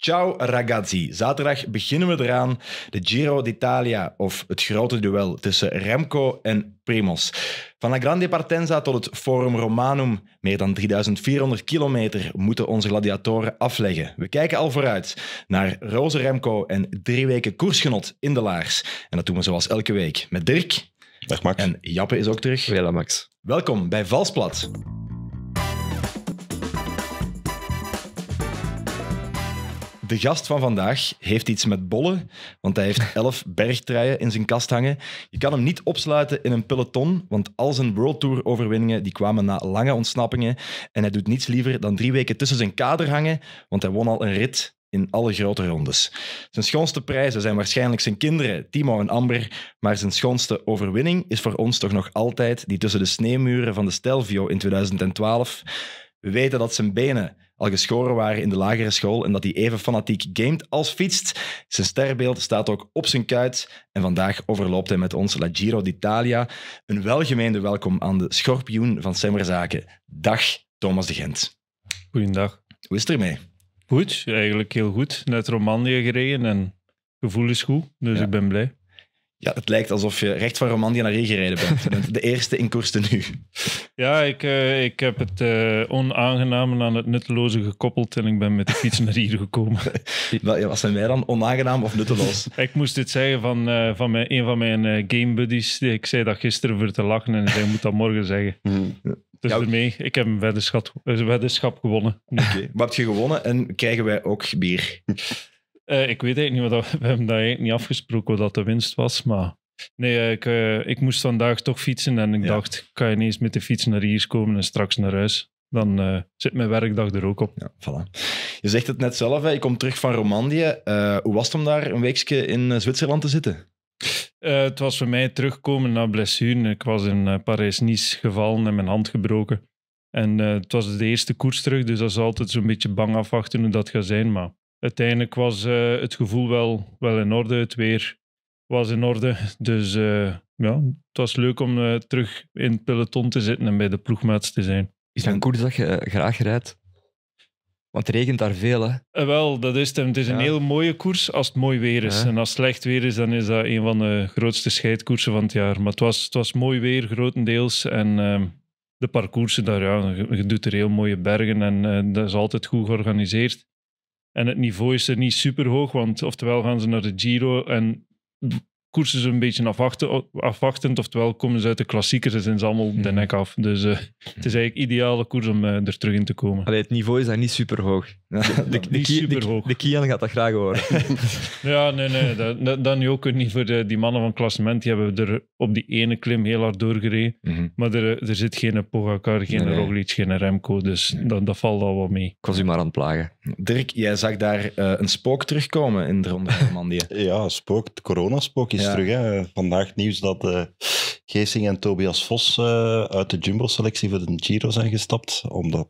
Ciao ragazzi. Zaterdag beginnen we eraan. De Giro d'Italia, of het grote duel tussen Remco en Primos. Van la Grande Partenza tot het Forum Romanum, meer dan 3400 kilometer, moeten onze gladiatoren afleggen. We kijken al vooruit naar Roze Remco en drie weken koersgenot in de laars. En dat doen we zoals elke week met Dirk. Dag Max. En Jappe is ook terug. Max. Welkom bij Valsplat. De gast van vandaag heeft iets met bollen, want hij heeft elf bergtreien in zijn kast hangen. Je kan hem niet opsluiten in een peloton, want al zijn World Tour overwinningen die kwamen na lange ontsnappingen. En hij doet niets liever dan drie weken tussen zijn kader hangen, want hij won al een rit in alle grote rondes. Zijn schoonste prijzen zijn waarschijnlijk zijn kinderen, Timo en Amber, maar zijn schoonste overwinning is voor ons toch nog altijd die tussen de sneeuwmuren van de Stelvio in 2012. We weten dat zijn benen al geschoren waren in de lagere school en dat hij even fanatiek gamet als fietst. Zijn sterbeeld staat ook op zijn kuit en vandaag overloopt hij met ons La Giro d'Italia. Een welgemeende welkom aan de schorpioen van Semmerzaken. Dag Thomas de Gent. Goedendag. Hoe is het ermee? Goed, eigenlijk heel goed. Net Romandie gereden en gevoel is goed, dus ik ben blij. Ja, het lijkt alsof je recht van Romandie naar regen gereden bent. de eerste in koers te nu. Ja, ik, eh, ik heb het uh, eh, onaangename aan het nutteloze gekoppeld en ik ben met de fiets naar hier gekomen. Wat zijn wij dan? Onaangenaam of nutteloos? ik moest dit zeggen van, eh, van mijn, een van mijn game buddies. Ik zei dat gisteren voor te lachen en hij moet dat morgen zeggen. Dus ermee, ik heb een weddenschap, weddenschap gewonnen. Oké, wat heb je gewonnen en krijgen wij ook bier? Eh, ik weet eigenlijk niet, we hebben dat eigenlijk niet afgesproken wat de winst was, maar... Nee, eh, ik, eh, ik moest vandaag toch fietsen en ik ja. dacht, ik kan ineens met de fiets naar hier komen en straks naar huis. Dan zit mijn werkdag er ook op. Ja, voilà. Je zegt het net zelf, hè. je komt terug van Romandie. hoe was het om daar een weekje in Zwitserland te zitten? het was voor mij terugkomen na blessure. Ik was in Parijs-Nice gevallen en mijn hand gebroken. En het was de eerste koers terug, dus dat is altijd zo'n beetje bang afwachten hoe dat gaat zijn. Maar uiteindelijk was eh, het gevoel wel, wel in orde. Het weer was in orde. Dus eh, ja, het was leuk om eh, terug in het peloton te zitten en bij de ploegmaats te zijn. Is dat een koers dat je graag rijdt? Want het regent daar veel, hè? wel, dat is het. Het is een heel mooie koers als het mooi weer is. En als het slecht weer is, dan is dat een van de grootste scheidkoersen van het jaar. Maar het was, het was mooi weer, grotendeels. En ehm, de parcoursen daar, ja, je doet er heel mooie bergen en dat is altijd goed georganiseerd. En het niveau is er niet super hoog, want oftewel gaan ze naar de Giro en koersen ze een beetje afwachten, afwachtend, oftewel komen ze uit de klassiekers en zijn ze allemaal de mhm. nek af. Dus eh, het is eigenlijk ideale koers om eh, er terug in te komen. Allee, het niveau is daar niet super hoog. De, de, de, de Kian gaat dat graag horen. ja, nee, nee. Dat, dan nu ook niet voor die mannen van klassement. Die hebben er op die ene klim heel hard doorgereden. Mhm. Maar er, er zit geen Pogacar, geen nee, Roglic, geen Remco. Dus nee. dat, dat valt al wat mee. Ik was u maar aan het plagen. Dirk, jij zag daar eh, een spook terugkomen in de Ronde Mandië. ja, spook, het coronaspook is terug. Hè. Vandaag nieuws dat uh, Geesing en Tobias Vos eh, uit de Jumbo-selectie voor de Giro zijn gestapt, omdat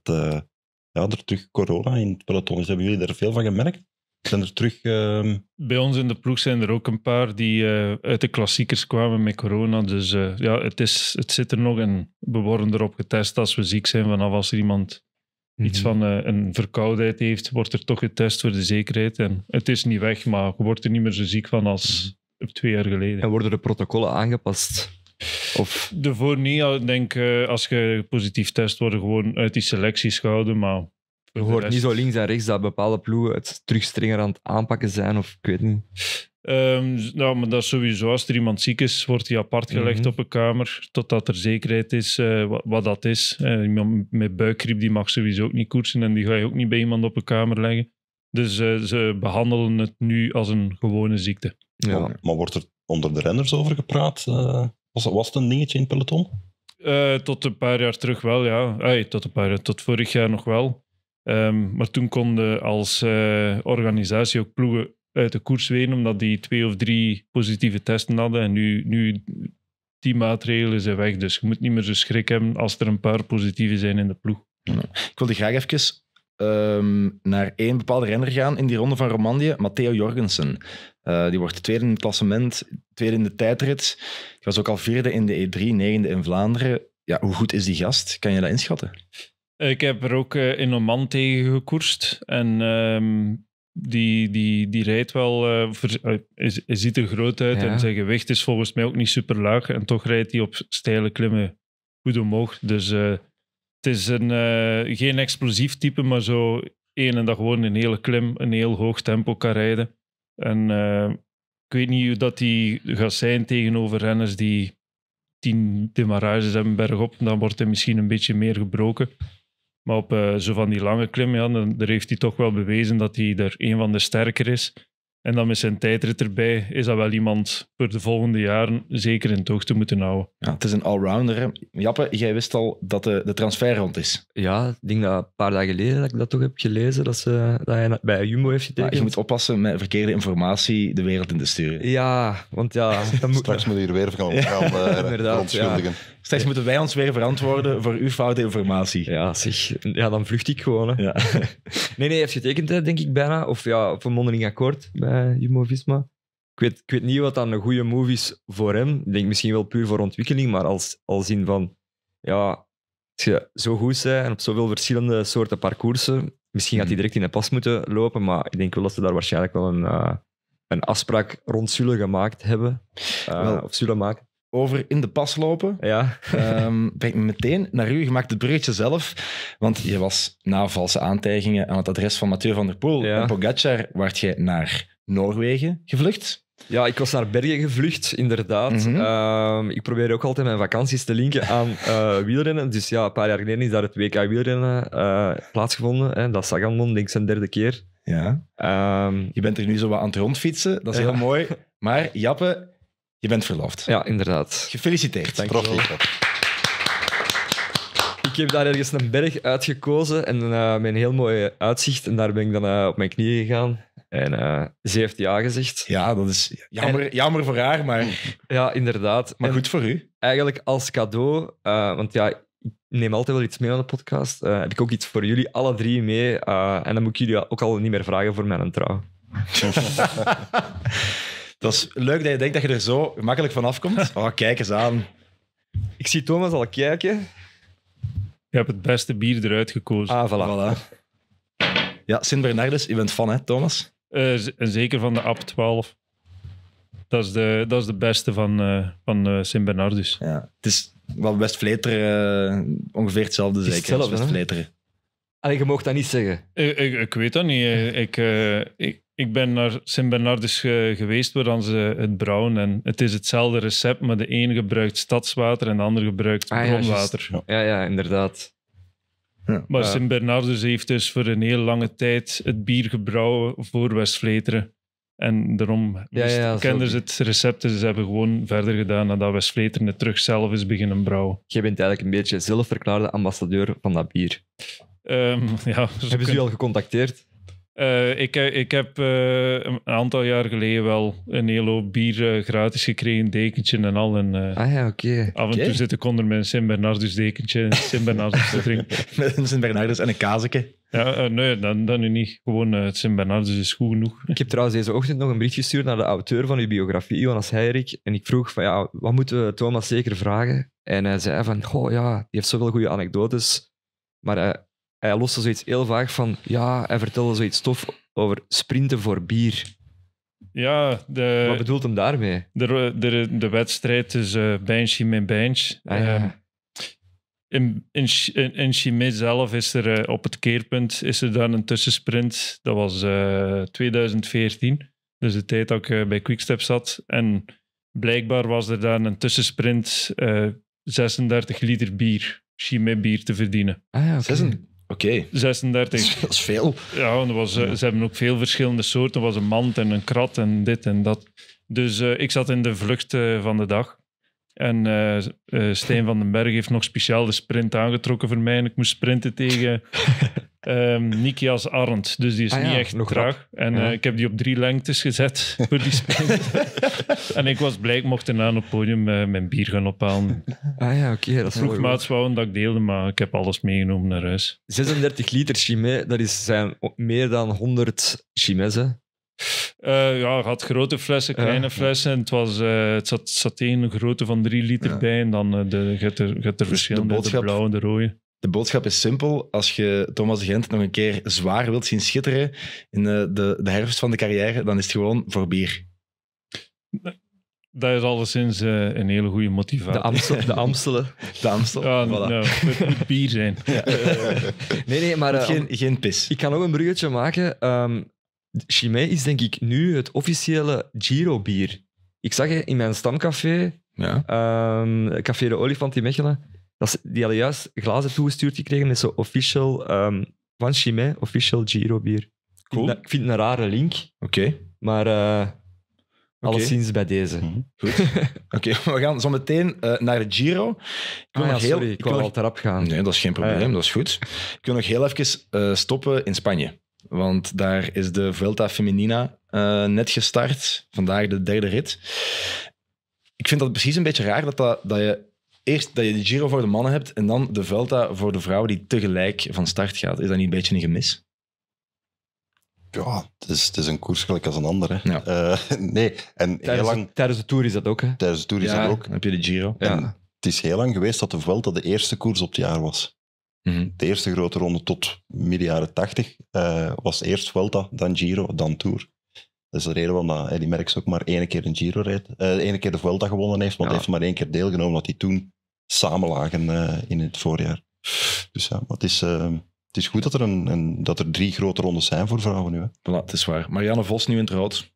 ja, er terug corona in het peloton is. Hebben jullie daar veel van gemerkt? Zijn er terug... Ehm, Bij ons in de ploeg zijn er ook een paar die uit de klassiekers kwamen met corona. Dus ja, het, is, het zit er nog en we worden erop getest als we ziek zijn vanaf als er iemand iets mhm. van eh, een verkoudheid heeft, wordt er toch getest voor de zekerheid. En het is niet weg, maar je wordt er niet meer zo ziek van als mhm. twee jaar geleden. En worden de protocollen aangepast? Of... De voor niet, ik denk eh, als je positief test, worden gewoon uit die selecties gehouden, maar... wordt niet zo links en rechts dat bepaalde ploegen het terug strenger aan het aanpakken zijn, of ik weet niet. Ehm, nou, maar dat sowieso. Als er iemand ziek is, wordt hij apart gelegd mhm. op een kamer. Totdat er zekerheid is eh, wat, dat is. Eh, iemand met buikgriep die mag sowieso ook niet koersen. En die ga je ook niet bij iemand op een kamer leggen. Dus eh, ze behandelen het nu als een gewone ziekte. Ja. Maar, wordt er onder de renners over gepraat? was, was het een dingetje in het peloton? tot een paar jaar terug wel, ja. Ay, tot, een paar, tot vorig jaar nog wel. Ehm, maar toen konden als organisatie ook ploegen uit de koers ween, omdat die twee of drie positieve testen hadden. En nu, nu die maatregelen zijn weg. Dus je moet niet meer zo schrik hebben als er een paar positieve zijn in de ploeg. Ik wilde graag even ehm, naar één bepaalde renner gaan in die ronde van Romandie. Matteo Jorgensen. Eh, die wordt tweede in het klassement, tweede in de tijdrit. Hij was ook al vierde in de E3, negende in Vlaanderen. Ja, hoe goed is die gast? Kan je dat inschatten? Ik heb er ook eh, in Oman tegen gekoerst. En um, die, die, die rijdt wel, uh, is hij, ziet er groot uit en zijn gewicht is volgens mij ook niet super laag. En toch rijdt hij op steile klimmen goed omhoog. Dus eh, het is een, geen explosief type, maar zo één en dat gewoon een hele klim, een heel hoog tempo kan rijden. En ik weet niet hoe dat hij gaat zijn tegenover renners die tien demarages hebben bergop. Dan wordt hij misschien een beetje meer gebroken. Maar op eh, zo van die lange klim, ja, daar heeft hij toch wel bewezen dat hij er een van de sterker is. En dan met zijn tijdrit erbij is dat wel iemand voor de volgende jaren zeker in toog te moeten houden. Ja, het is een allrounder. Jappe, jij wist al dat de, de is. Ja, ik denk dat een paar dagen geleden dat ik dat toch heb gelezen, dat, ze, dat hij bij Jumbo heeft getekend. Maar je moet oppassen met verkeerde informatie de wereld in te sturen. Ja, want ja... moet... Straks moet je er weer van gaan, gaan eh, ja. Straks moeten wij ons weer verantwoorden voor uw foute informatie. Ja, zeg, ja dan vlucht ik gewoon. Hè. Ja. nee, nee, heeft getekend, denk ik bijna. Of ja, een mondeling akkoord bij Jumbo Visma. Ik weet, ik weet niet wat dan een goede move is voor hem. Ik denk misschien wel puur voor ontwikkeling, maar als, als in van, ja, als je zo goed zijn en op zoveel verschillende soorten parcoursen, misschien gaat hij hmm. direct in de pas moeten lopen, maar ik denk wel dat ze daar waarschijnlijk wel een, eh, een afspraak rond zullen gemaakt hebben. Eh, of zullen maken over in de pas lopen. Ja. Um, ehm, ben meteen naar u. Je maakt het bruggetje zelf. Want je was na valse aantijgingen aan het adres van Mathieu van der Poel ja. en Pogacar, waart je naar Noorwegen gevlucht. Ja, ik was naar Bergen gevlucht, inderdaad. Mhm. Ehm, ik probeer ook altijd mijn vakanties te linken aan eh, wielrennen. Dus ja, een paar jaar geleden is daar het WK wielrennen eh, plaatsgevonden. Hè. Dat Sagan allemaal denk ik, zijn derde keer. Ja. Ehm, je bent er nu zo wat aan het rondfietsen. Dat is heel mooi. Maar Jappe, je bent verloofd. Ja, inderdaad. Gefeliciteerd. wel. Ik heb daar ergens een berg uitgekozen en uh, met een heel mooi uitzicht. En daar ben ik dan eh, op mijn knieën gegaan. En eh, ze heeft ja gezegd. Ja, dat is jammer, jammer voor haar, maar... Ja, inderdaad. Maar goed voor u. Eigenlijk als cadeau, want ja, ik neem altijd wel iets mee aan de podcast, heb ik ook iets voor jullie alle drie mee. en dan moet ik jullie ook al niet meer vragen voor mijn trouw. Dat is leuk dat je denkt dat je er zo makkelijk van afkomt. Oh, kijk eens aan. Ik zie Thomas al kijken. Je hebt het beste bier eruit gekozen. Ah, voilà. Ja, Sint-Bernardus, je bent van, hè, Thomas? Eh, zeker van de AP 12. Dat is de, dat is de beste van, eh, van uh, eh, Sint-Bernardus. Ja, het is wel best Vleteren ongeveer hetzelfde, zeker. Hetzelfde, zelf, Vleteren. Allee, je mocht dat niet zeggen. Ik, ik, weet dat niet. Ik, ik, ik ben naar Sint Bernardus geweest, waar dan ze het brouwen. En het is hetzelfde recept, maar de een gebruikt stadswater en de ander gebruikt ah, bronwater. Ja, ja, inderdaad. Ja. Maar uh, Sint Bernardus heeft dus voor een heel lange tijd het bier gebrouwen voor west En daarom ja, kenden ze het recept, dus ze hebben gewoon verder gedaan nadat West-Vleteren het terug zelf is beginnen brouwen. Je bent eigenlijk een beetje zelfverklaarde ambassadeur van dat bier. Ehm, ja, hebben ze u al gecontacteerd? Eh, ik, eh, ik heb eh, een aantal jaar geleden wel een hele hoop bier gratis gekregen, dekentje en al. En, ah ja, oké. Af en toe zit ik onder mijn Sint-Bernardus dekentje en Sint-Bernardus te drinken. Met een Sint-Bernardus en een kazeke. Ja, nee, dan, dan nu niet. Gewoon het Sint-Bernardus is goed genoeg. Ik heb trouwens deze ochtend nog een brief gestuurd naar de auteur van uw biografie, Jonas Heirik. En ik vroeg van, ja, wat moeten we Thomas zeker vragen? En hij zei van, oh ja, die heeft zoveel goede anekdotes. Maar hij loste zoiets heel vaag van. Ja, hij vertelde zoiets stof over sprinten voor bier. Ja, de, wat bedoelt hem daarmee? De, de, de wedstrijd tussen eh, Banshee en Banshee. Ah, ehm, in, in, in Chimay zelf is er eh, op het keerpunt is er dan een tussensprint. Dat was 2014, eh, dus de tijd dat ik bij Quickstep zat. En blijkbaar was er dan een tussensprint 36 liter bier, Chimay bier te verdienen. Ah ja, okay. Oké. 36. Dat is veel. Ja, en er was, eh, ze hebben ook veel verschillende soorten. Er was een mand en een krat en dit en dat. Dus eh, ik zat in de vlucht eh, van de dag. En uh, Stijn van den Berg heeft nog speciaal de sprint aangetrokken voor mij. En ik moest sprinten tegen um, Nikias Arndt, Dus die is ah niet echt traag. En eh, ik heb die op drie lengtes gezet voor die sprint. en ik was blij, ik mocht daarna op het podium mijn bier gaan ophalen. Ah ja, oké. dat Vroeg maats dat ik deelde, maar ik heb alles meegenomen naar huis. 36 liter chimé, dat is, zijn meer dan 100 chimes, uh, ja, had grote flessen, kleine flessen. En het, was, eh, het zat, zat één grote van drie liter bij en dan uh, de, het er, er verschillende, de, blauwe en de rode. De boodschap is simpel. Als je Thomas Gent nog een keer zwaar wilt zien schitteren in de, de, de herfst van de carrière, dan is het gewoon voor bier. Dat is alleszins een hele goede motivatie. De, Amstel, de Amstelen. De Amstel. Ja, voilà. Nou, het bier zijn. nee, nee, maar... Geen, geen pis. Ik kan ook een bruggetje maken. Ehm, Chimay is denk ik nu het officiële Giro-bier. Ik zag in mijn stamcafé, ja. Ehm, Café de Olifant in Mechelen, dat ze, die hadden juist glazen toegestuurd gekregen met zo official ehm, van Chimay, official Giro-bier. Cool. Ik vind het een rare link. Oké. Maar uh, alleszins bij deze. Mhm. Goed. Oké, we gaan zo meteen eh, naar de Giro. Ik wil ah nog heel, sorry, ik, wil nog... gaan. Nee, dat is geen probleem, ah dat is goed. Ik wil nog heel even eh, stoppen in Spanje. Want daar is de Vuelta Feminina eh, net gestart. Vandaag de derde rit. Ik vind dat precies een beetje raar dat, dat, dat je eerst dat je de Giro voor de mannen hebt en dan de Vuelta voor de vrouwen die tegelijk van start gaat. Is dat niet een beetje een gemis? Ja, het is, is een koers gelijk als een ander. Hè. Eh, nee, en tijdens, heel lang... tijdens de Tour is dat ook, hè? Tijdens de Tour is dat ook. heb je de Giro. Ja. En het is heel lang geweest dat de Vuelta de eerste koers op het jaar was. Mhm. De eerste grote ronde tot midden jaren 80 eh, was eerst Vuelta, dan Giro, dan Tour. Dat is de reden waarom dat, die Merckx ook maar één keer een Giro rijdt. Uh, eh, ene keer de Vuelta gewonnen heeft, want hij heeft maar één keer deelgenomen, dat die toen samen lagen eh, in het voorjaar. Dus ja, het is, het is goed dat er, een, dat er drie grote rondes zijn voor vrouwen nu. Hè. het is waar. Marianne Vos nu in het rood.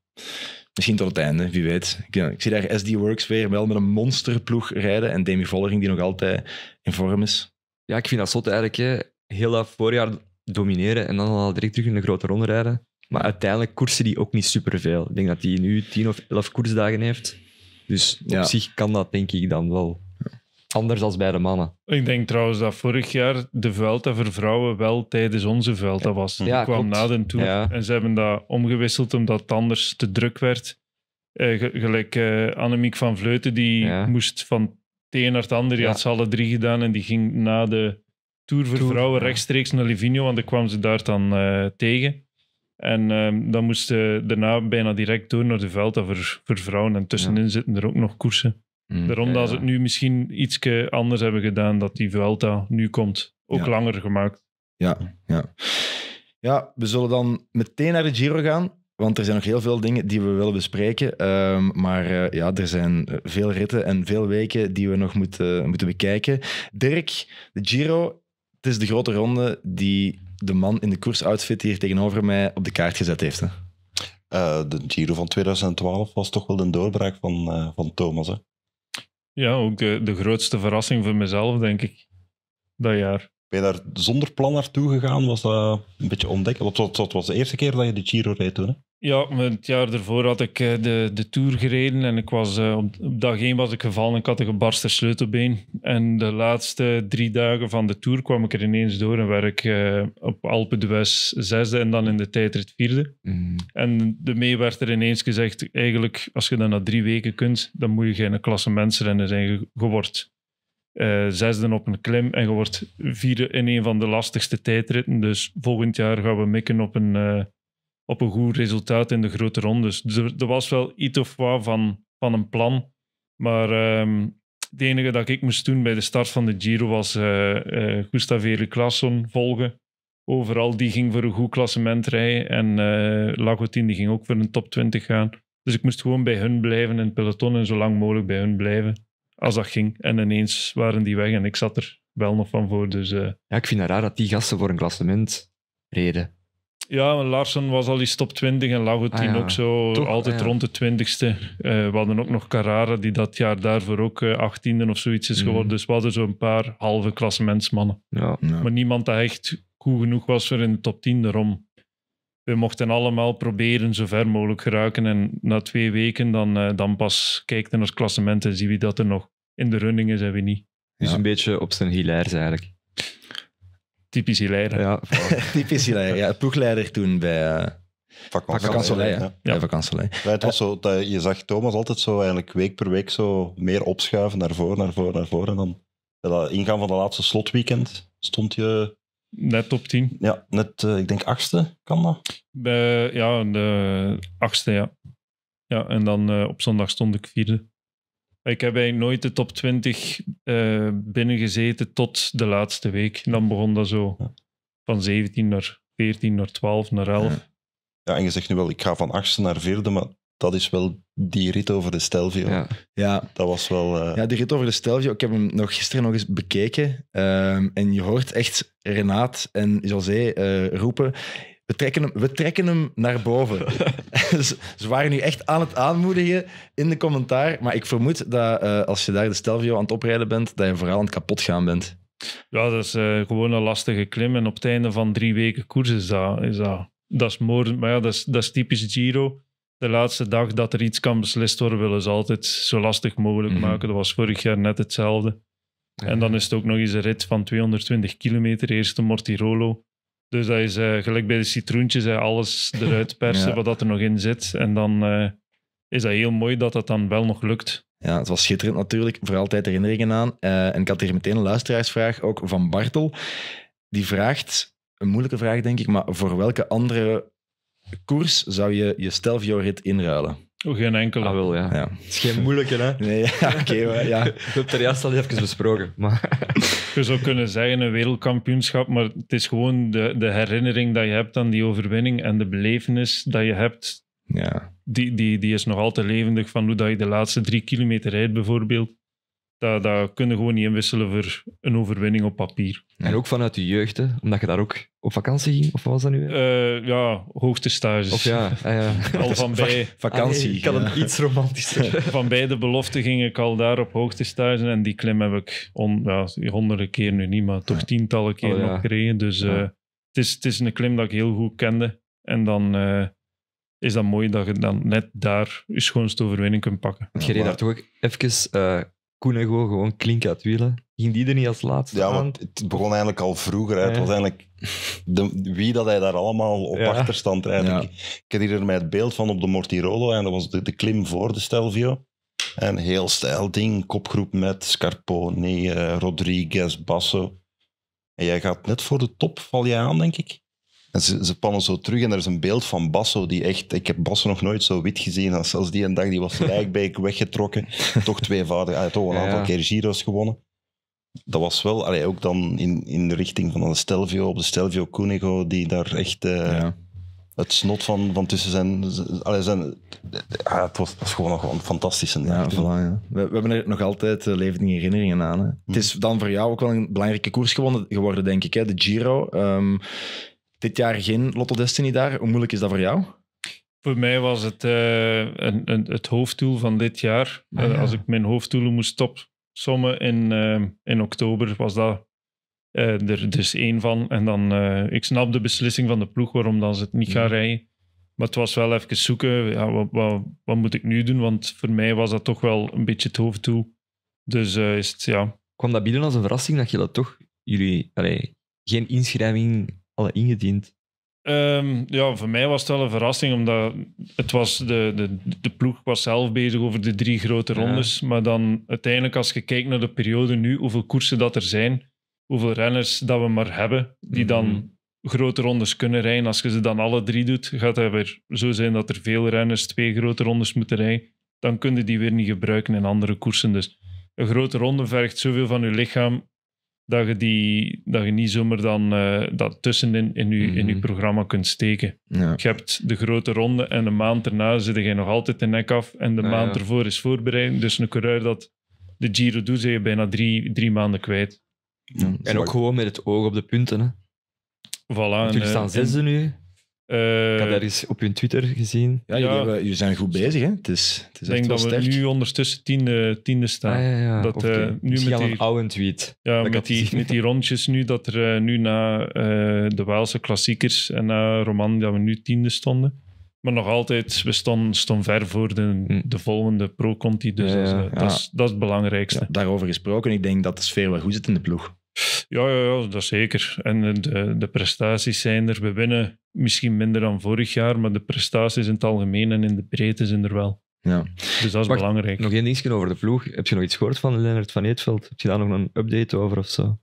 Misschien tot het einde, wie weet. Ik, zie daar SD Works weer wel met een monsterploeg rijden en Demi Vollering die nog altijd in vorm is. Ja, ik vind dat zot eigenlijk. Heel dat voorjaar domineren en dan al direct terug in de grote ronde rijden. Maar uiteindelijk koersen die ook niet superveel. Ik denk dat hij nu 10 of 11 koersdagen heeft. Dus op zich kan dat denk ik dan wel. Anders dan bij de mannen. Ik denk trouwens dat vorig jaar de Vuelta voor vrouwen wel tijdens onze Vuelta was. Die kwam na de Tour. En ze hebben dat omgewisseld omdat het anders te druk werd. Eh, gelijk uh, Annemiek van Vleuten, die moest van de een naar het ander. Die had ze alle drie gedaan en die ging na de Tour voor Vrouwen rechtstreeks naar Livigno, want dan kwam ze daar dan eh, tegen. En um, dan moesten daarna bijna direct door naar de Vuelta voor, vrouwen. En tussenin zitten er ook nog koersen. Mm. Daarom dat ze het nu misschien iets anders hebben gedaan, dat die Vuelta nu komt. Ook langer gemaakt. Ja, ja. Ja, we zullen dan meteen naar de Giro gaan. Want er zijn nog heel veel dingen die we willen bespreken. Ehm, maar eh, ja, er zijn veel ritten en veel weken die we nog moeten, moeten bekijken. Dirk, de Giro, het is de grote ronde die de man in de koersoutfit hier tegenover mij op de kaart gezet heeft. Hè? Eh, de Giro van 2012 was toch wel een doorbraak van, eh, van Thomas. Hè? Ja, ook de, de grootste verrassing voor mezelf, denk ik, dat jaar. Ben je daar zonder plan naartoe gegaan? Was dat een beetje ontdekken? dat was de eerste keer dat je de Giro reed toen. Hè? Ja, het jaar daarvoor had ik eh, de, de Tour gereden en ik was, eh, op, op dag één was ik gevallen en ik had een gebarsten sleutelbeen. En de laatste drie dagen van de Tour kwam ik er ineens door en werd ik uh, op Alpe d'Huez zesde en dan in de tijdrit vierde. Mm. En daarmee werd er ineens gezegd, eigenlijk als je dan na drie weken kunt, dan moet je geen klasse mensen rennen je wordt uh, zesde op een klim en je wordt vierde in een van de lastigste tijdritten. Dus volgend jaar gaan we mikken op een op een goed resultaat in de grote rondes. Dus er, was wel iets of wat van, van een plan. Maar um, het enige dat ik moest doen bij de start van de Giro was uh, uh, Gustav volgen. Overal, die ging voor een goed klassement rijden. En uh, die ging ook voor een top 20 gaan. Dus ik moest gewoon bij hun blijven in het peloton en zo lang mogelijk bij hun blijven. Als dat ging. En ineens waren die weg en ik zat er wel nog van voor. Dus, eh, Ja, ik vind het raar dat die gasten voor een klassement reden. Ja, Larsen was al eens top 20 en Lagotin ah, ook zo altijd ah, rond de 20ste. Eh, we hadden ook nog Carrara, die dat jaar daarvoor ook uh, eh, 18e of zoiets is mm. geworden. Dus we hadden zo'n paar halve klassementsmannen. Ja, Maar niemand dat echt goed genoeg was voor in de top 10. Daarom, we mochten allemaal proberen zo ver mogelijk geraken. En na twee weken dan, eh, dan pas kijken naar het klassement en zien wie dat er nog in de running is en wie niet. Dus een beetje op zijn hilaire eigenlijk. Typisch leider, Ja, typisch leider, Ja, ploegleider toen bij... Uh, Vakantie, ja. ja. Ja, zo dat je zag Thomas altijd zo eigenlijk week per week zo meer opschuiven naar voren, naar voren, naar voren. En dan bij dat ingaan van de laatste slotweekend stond je... Net op 10. Ja, net, eh, ik denk achtste, kan dat? Bij, ja, de achtste, ja. Ja, en dan eh, op zondag stond ik vierde. Ik heb eigenlijk nooit de top 20 uh, eh, binnengezeten tot de laatste week. En dan begon dat zo van 17 naar 14, naar 12, naar 11. Ja, en je zegt nu wel, ik ga van 8e naar vierde, maar dat is wel die rit over de Stelvio. Ja, ja. dat was wel. Uh... Ja, die rit over de Stelvio. Ik heb hem nog gisteren nog eens bekeken. Um, en je hoort echt Renaat en José uh, roepen: we trekken hem, we trekken hem naar boven. ze waren nu echt aan het aanmoedigen in de commentaar. Maar ik vermoed dat eh, als je daar de Stelvio aan het oprijden bent, dat je vooral aan het kapot gaan bent. Ja, dat is eh, gewoon een lastige klim. En op het einde van drie weken koers is dat, is dat, is moordend. Maar ja, dat is, dat is typisch Giro. De laatste dag dat er iets kan beslist worden, willen ze altijd zo lastig mogelijk mhm. maken. Dat was vorig jaar net hetzelfde. En dan is het ook nog eens een rit van 220 kilometer. Eerst de Mortirolo dus dat is eh, gelijk bij de citroentjes, hè, alles eruit persen wat dat er nog in zit. En dan eh, is dat heel mooi dat dat dan wel nog lukt. Ja, het was schitterend natuurlijk. Voor altijd herinneringen aan. Eh, en ik had hier meteen een luisteraarsvraag ook van Bartel. Die vraagt, een moeilijke vraag denk ik, maar voor welke andere koers zou je je Stelvio-rit inruilen? Oh, geen enkele. Ah, wel, ja. ja. Het is geen moeilijke, hè? Nee, ja, oké. ja. We hebben het er juist al even besproken. Maar... Je zou kunnen zeggen een wereldkampioenschap, maar het is gewoon de, de herinnering dat je hebt aan die overwinning en de belevenis dat je hebt. Ja. Die, die, die is nog altijd levendig van hoe dat je de laatste drie kilometer rijdt, bijvoorbeeld. Dat, dat kun je gewoon niet inwisselen voor een overwinning op papier. En ook vanuit je jeugd, omdat je daar ook op vakantie ging, of wat was dat nu? Eh, ja, hoogtestages. Of ja, ah, ja. al van bij... Vakantie. Ah, ik had het iets romantischer. van bij de belofte ging ik al daar op hoogtestages en die klim heb ik ja, honderden keer nu niet, maar toch tientallen keer nog oh, gereden. Dus eh, het, is, het is een klim dat ik heel goed kende. En dan... Eh, is dat mooi dat je dan net daar je schoonste overwinning kunt pakken. Je reed daar toch ook even kunnen gewoon klink uit wielen. Ging die er niet als laatste Ja, want het begon eigenlijk al vroeger. Het was eigenlijk de, wie dat hij daar allemaal op achterstand eigenlijk. Ik heb hier mij het beeld van op de Mortirolo en dat was de, klim voor de Stelvio. En heel stijl ding, kopgroep met Scarponi, eh, Rodriguez, Basso. En jij gaat net voor de top, val jij aan, denk ik ze, ze pannen zo terug en er is een beeld van Basso die echt... Ik heb Basso nog nooit zo wit gezien als, als die een dag. Die was lijkbeek weggetrokken. Toch tweevoudig. Hij ah, toch een aantal keer Giro's gewonnen. Dat was wel... Allee, ook dan in, in de richting van de Stelvio, op de Stelvio Cunego, die daar echt... Eh, het snot van, van tussen zijn... Allee, zijn ja het, was, gewoon nog een fantastische ja, voilà, ja. We, we, hebben er nog altijd uh, herinneringen aan. Hè. Het hm. is dan voor jou ook wel een belangrijke koers gewonnen, geworden, denk ik. Hè? De Giro. Ehm, dit jaar geen Lotto Destiny daar. Hoe moeilijk is dat voor jou? Voor mij was het eh, een, een, het hoofddoel van dit jaar. Ah, eh, als ik mijn hoofddoelen moest opsommen in, eh, in oktober, was dat er dus één van. En dan, ik snap de beslissing van de ploeg waarom dan ze het niet gaan mhm. rijden. Maar het was wel even zoeken, ja, wat, wat, moet ik nu doen? Want voor mij was dat toch wel een beetje het hoofddoel. Dus is het, ja. Kwam dat bieden als een verrassing dat je dat toch, jullie, geen inschrijving alle ingediend? Ehm, ja, voor mij was het wel een verrassing, omdat het was de, de, de ploeg was zelf bezig over de drie grote rondes. Maar dan uiteindelijk, als je kijkt naar de periode nu, hoeveel koersen dat er zijn, hoeveel renners dat we maar hebben, die dan mhm. grote rondes kunnen rijden. Als je ze dan alle drie doet, gaat het weer zo zijn dat er veel renners twee grote rondes moeten rijden. Dan kun je die weer niet gebruiken in andere koersen. Dus een grote ronde vergt zoveel van je lichaam dat je, die, dat je niet zomaar dan eh, dat tussenin in je, in je mhm. programma kunt steken. Je hebt de grote ronde en een maand erna zit je nog altijd de nek af en de ah, maand ervoor is voorbereiding. Dus een coureur dat de Giro doet, zijn je bijna drie, drie maanden kwijt. Ja, en ook gewoon met het oog op de punten. Hè? Voilà, en, jullie eh, staan zesde nu. Eh, ik had eens op hun Twitter gezien. Ja, jullie, zijn goed bezig, hè? Het is, het is Ik denk dat we nu ondertussen tiende, staan. Ah, ja, ja. Dat, eh, nu met die, een oude tweet. Ja, met die, met die, rondjes nu, dat er eh, nu na de Waalse klassiekers en na Roman, dat we nu tiende stonden. Maar nog altijd, we stonden, ver voor de, hm. de volgende pro-conti. Dus dat is, dat, is, het belangrijkste. daarover gesproken, ik denk dat het sfeer wel goed zit in de ploeg. Ja, ja, ja, dat zeker. En eh, de, de prestaties zijn er. We winnen misschien minder dan vorig jaar, maar de prestaties in het algemeen en in de breedte zijn er wel. Ja. Dus dat is belangrijk. Nog één dingetje over de ploeg. Heb je nog iets gehoord van Leonard van Eetveld? Heb je daar nog een update over of zo?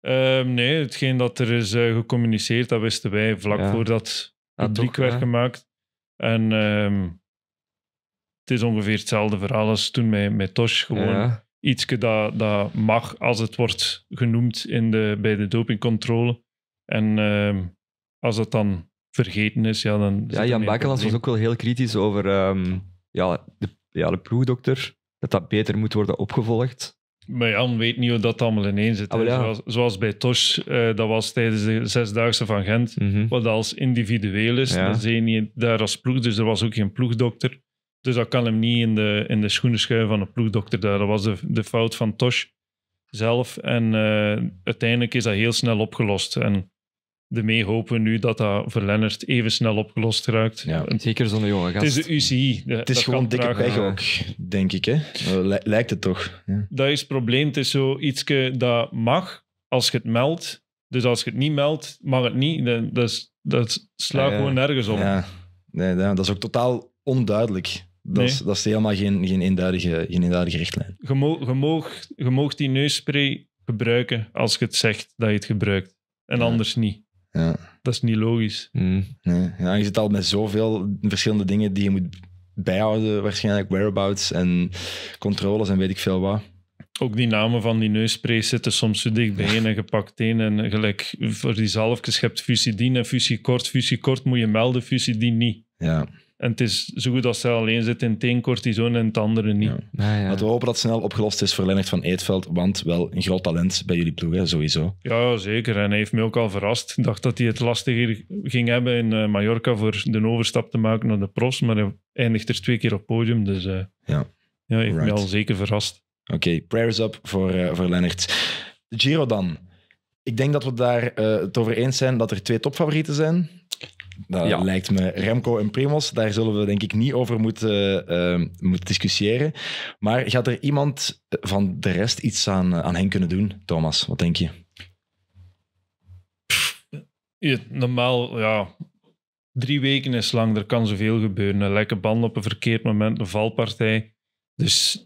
Ehm, nee, hetgeen dat er is eh, gecommuniceerd, dat wisten wij vlak ja. voordat het ah, publiek werd gemaakt. En ehm, het is ongeveer hetzelfde verhaal als toen met, met Tosh. Gewoon iets dat, dat mag als het wordt genoemd in de, bij de dopingcontrole. En ehm, als dat dan vergeten is, ja, dan... Ja, Jan Bakelands was ook wel heel kritisch over ehm, ja, de, ja, de ploegdokter, dat dat beter moet worden opgevolgd. Maar Jan weet niet hoe dat allemaal ineen zit. Ah, zoals, bij Tosh, eh, dat was tijdens de Zesdaagse van Gent, mhm. wat als individueel is. Ja. daar als ploeg, dus er was ook geen ploegdokter. Dus dat kan hem niet in de, in de schoenen schuiven van een ploegdokter. Dat was de, de fout van Tosh zelf. En eh, uiteindelijk is dat heel snel opgelost. En daarmee hopen we nu dat dat voor Lennart even snel opgelost raakt. Ja, zeker zo'n jonge gast. Het is de UCI. het is gewoon dikke pech ook, denk ik. Hè? Eh, lijkt het toch? Ja. Dat is het probleem. Het is zo iets dat mag als je het meldt. Dus als je het niet meldt, mag het niet. Dat, dat, slaat gewoon nergens op. Ja. Nee, dat is ook totaal onduidelijk. Dat, is, is helemaal geen, geen, eenduidige, geen eenduidige richtlijn. Je, mag die neusspray gebruiken als je het zegt dat je het gebruikt. En anders niet. Ja. Dat is niet logisch. Mm. Nee. Ja, je zit al met zoveel verschillende dingen die je moet bijhouden, waarschijnlijk whereabouts en controles en weet ik veel wat. Ook die namen van die neussprays zitten soms zo dicht bijeen en gepakt in. En gelijk voor die zalfjes, je hebt fusidine en fusiekort. kort, moet je melden, fusidine niet. Ja. En het is zo goed als ze alleen zit in het een en het andere niet. Ja. Ah, ja. Laten we hopen dat het snel opgelost is voor Lennart van Eetveld, want wel een groot talent bij jullie ploeg, hè, sowieso. Ja, zeker. En hij heeft me ook al verrast. Ik dacht dat hij het lastiger ging hebben in eh, Mallorca voor de overstap te maken naar de pros, maar hij eindigt er twee keer op podium, dus uh, ja. ja, heeft right. me al zeker verrast. Oké, prayers up voor, uh, voor Lennart. Giro dan. Ik denk dat we daar eh, het over eens zijn dat er twee topfavorieten zijn. Dat lijkt me Remco en Primos. Daar zullen we denk ik niet over moeten, eh, moeten discussiëren. Maar gaat er iemand van de rest iets aan, eh, aan hen kunnen doen, Thomas? Wat denk je? normaal, ja. Drie weken is lang, er kan zoveel gebeuren. Een lekke band op een verkeerd moment, een valpartij. Dus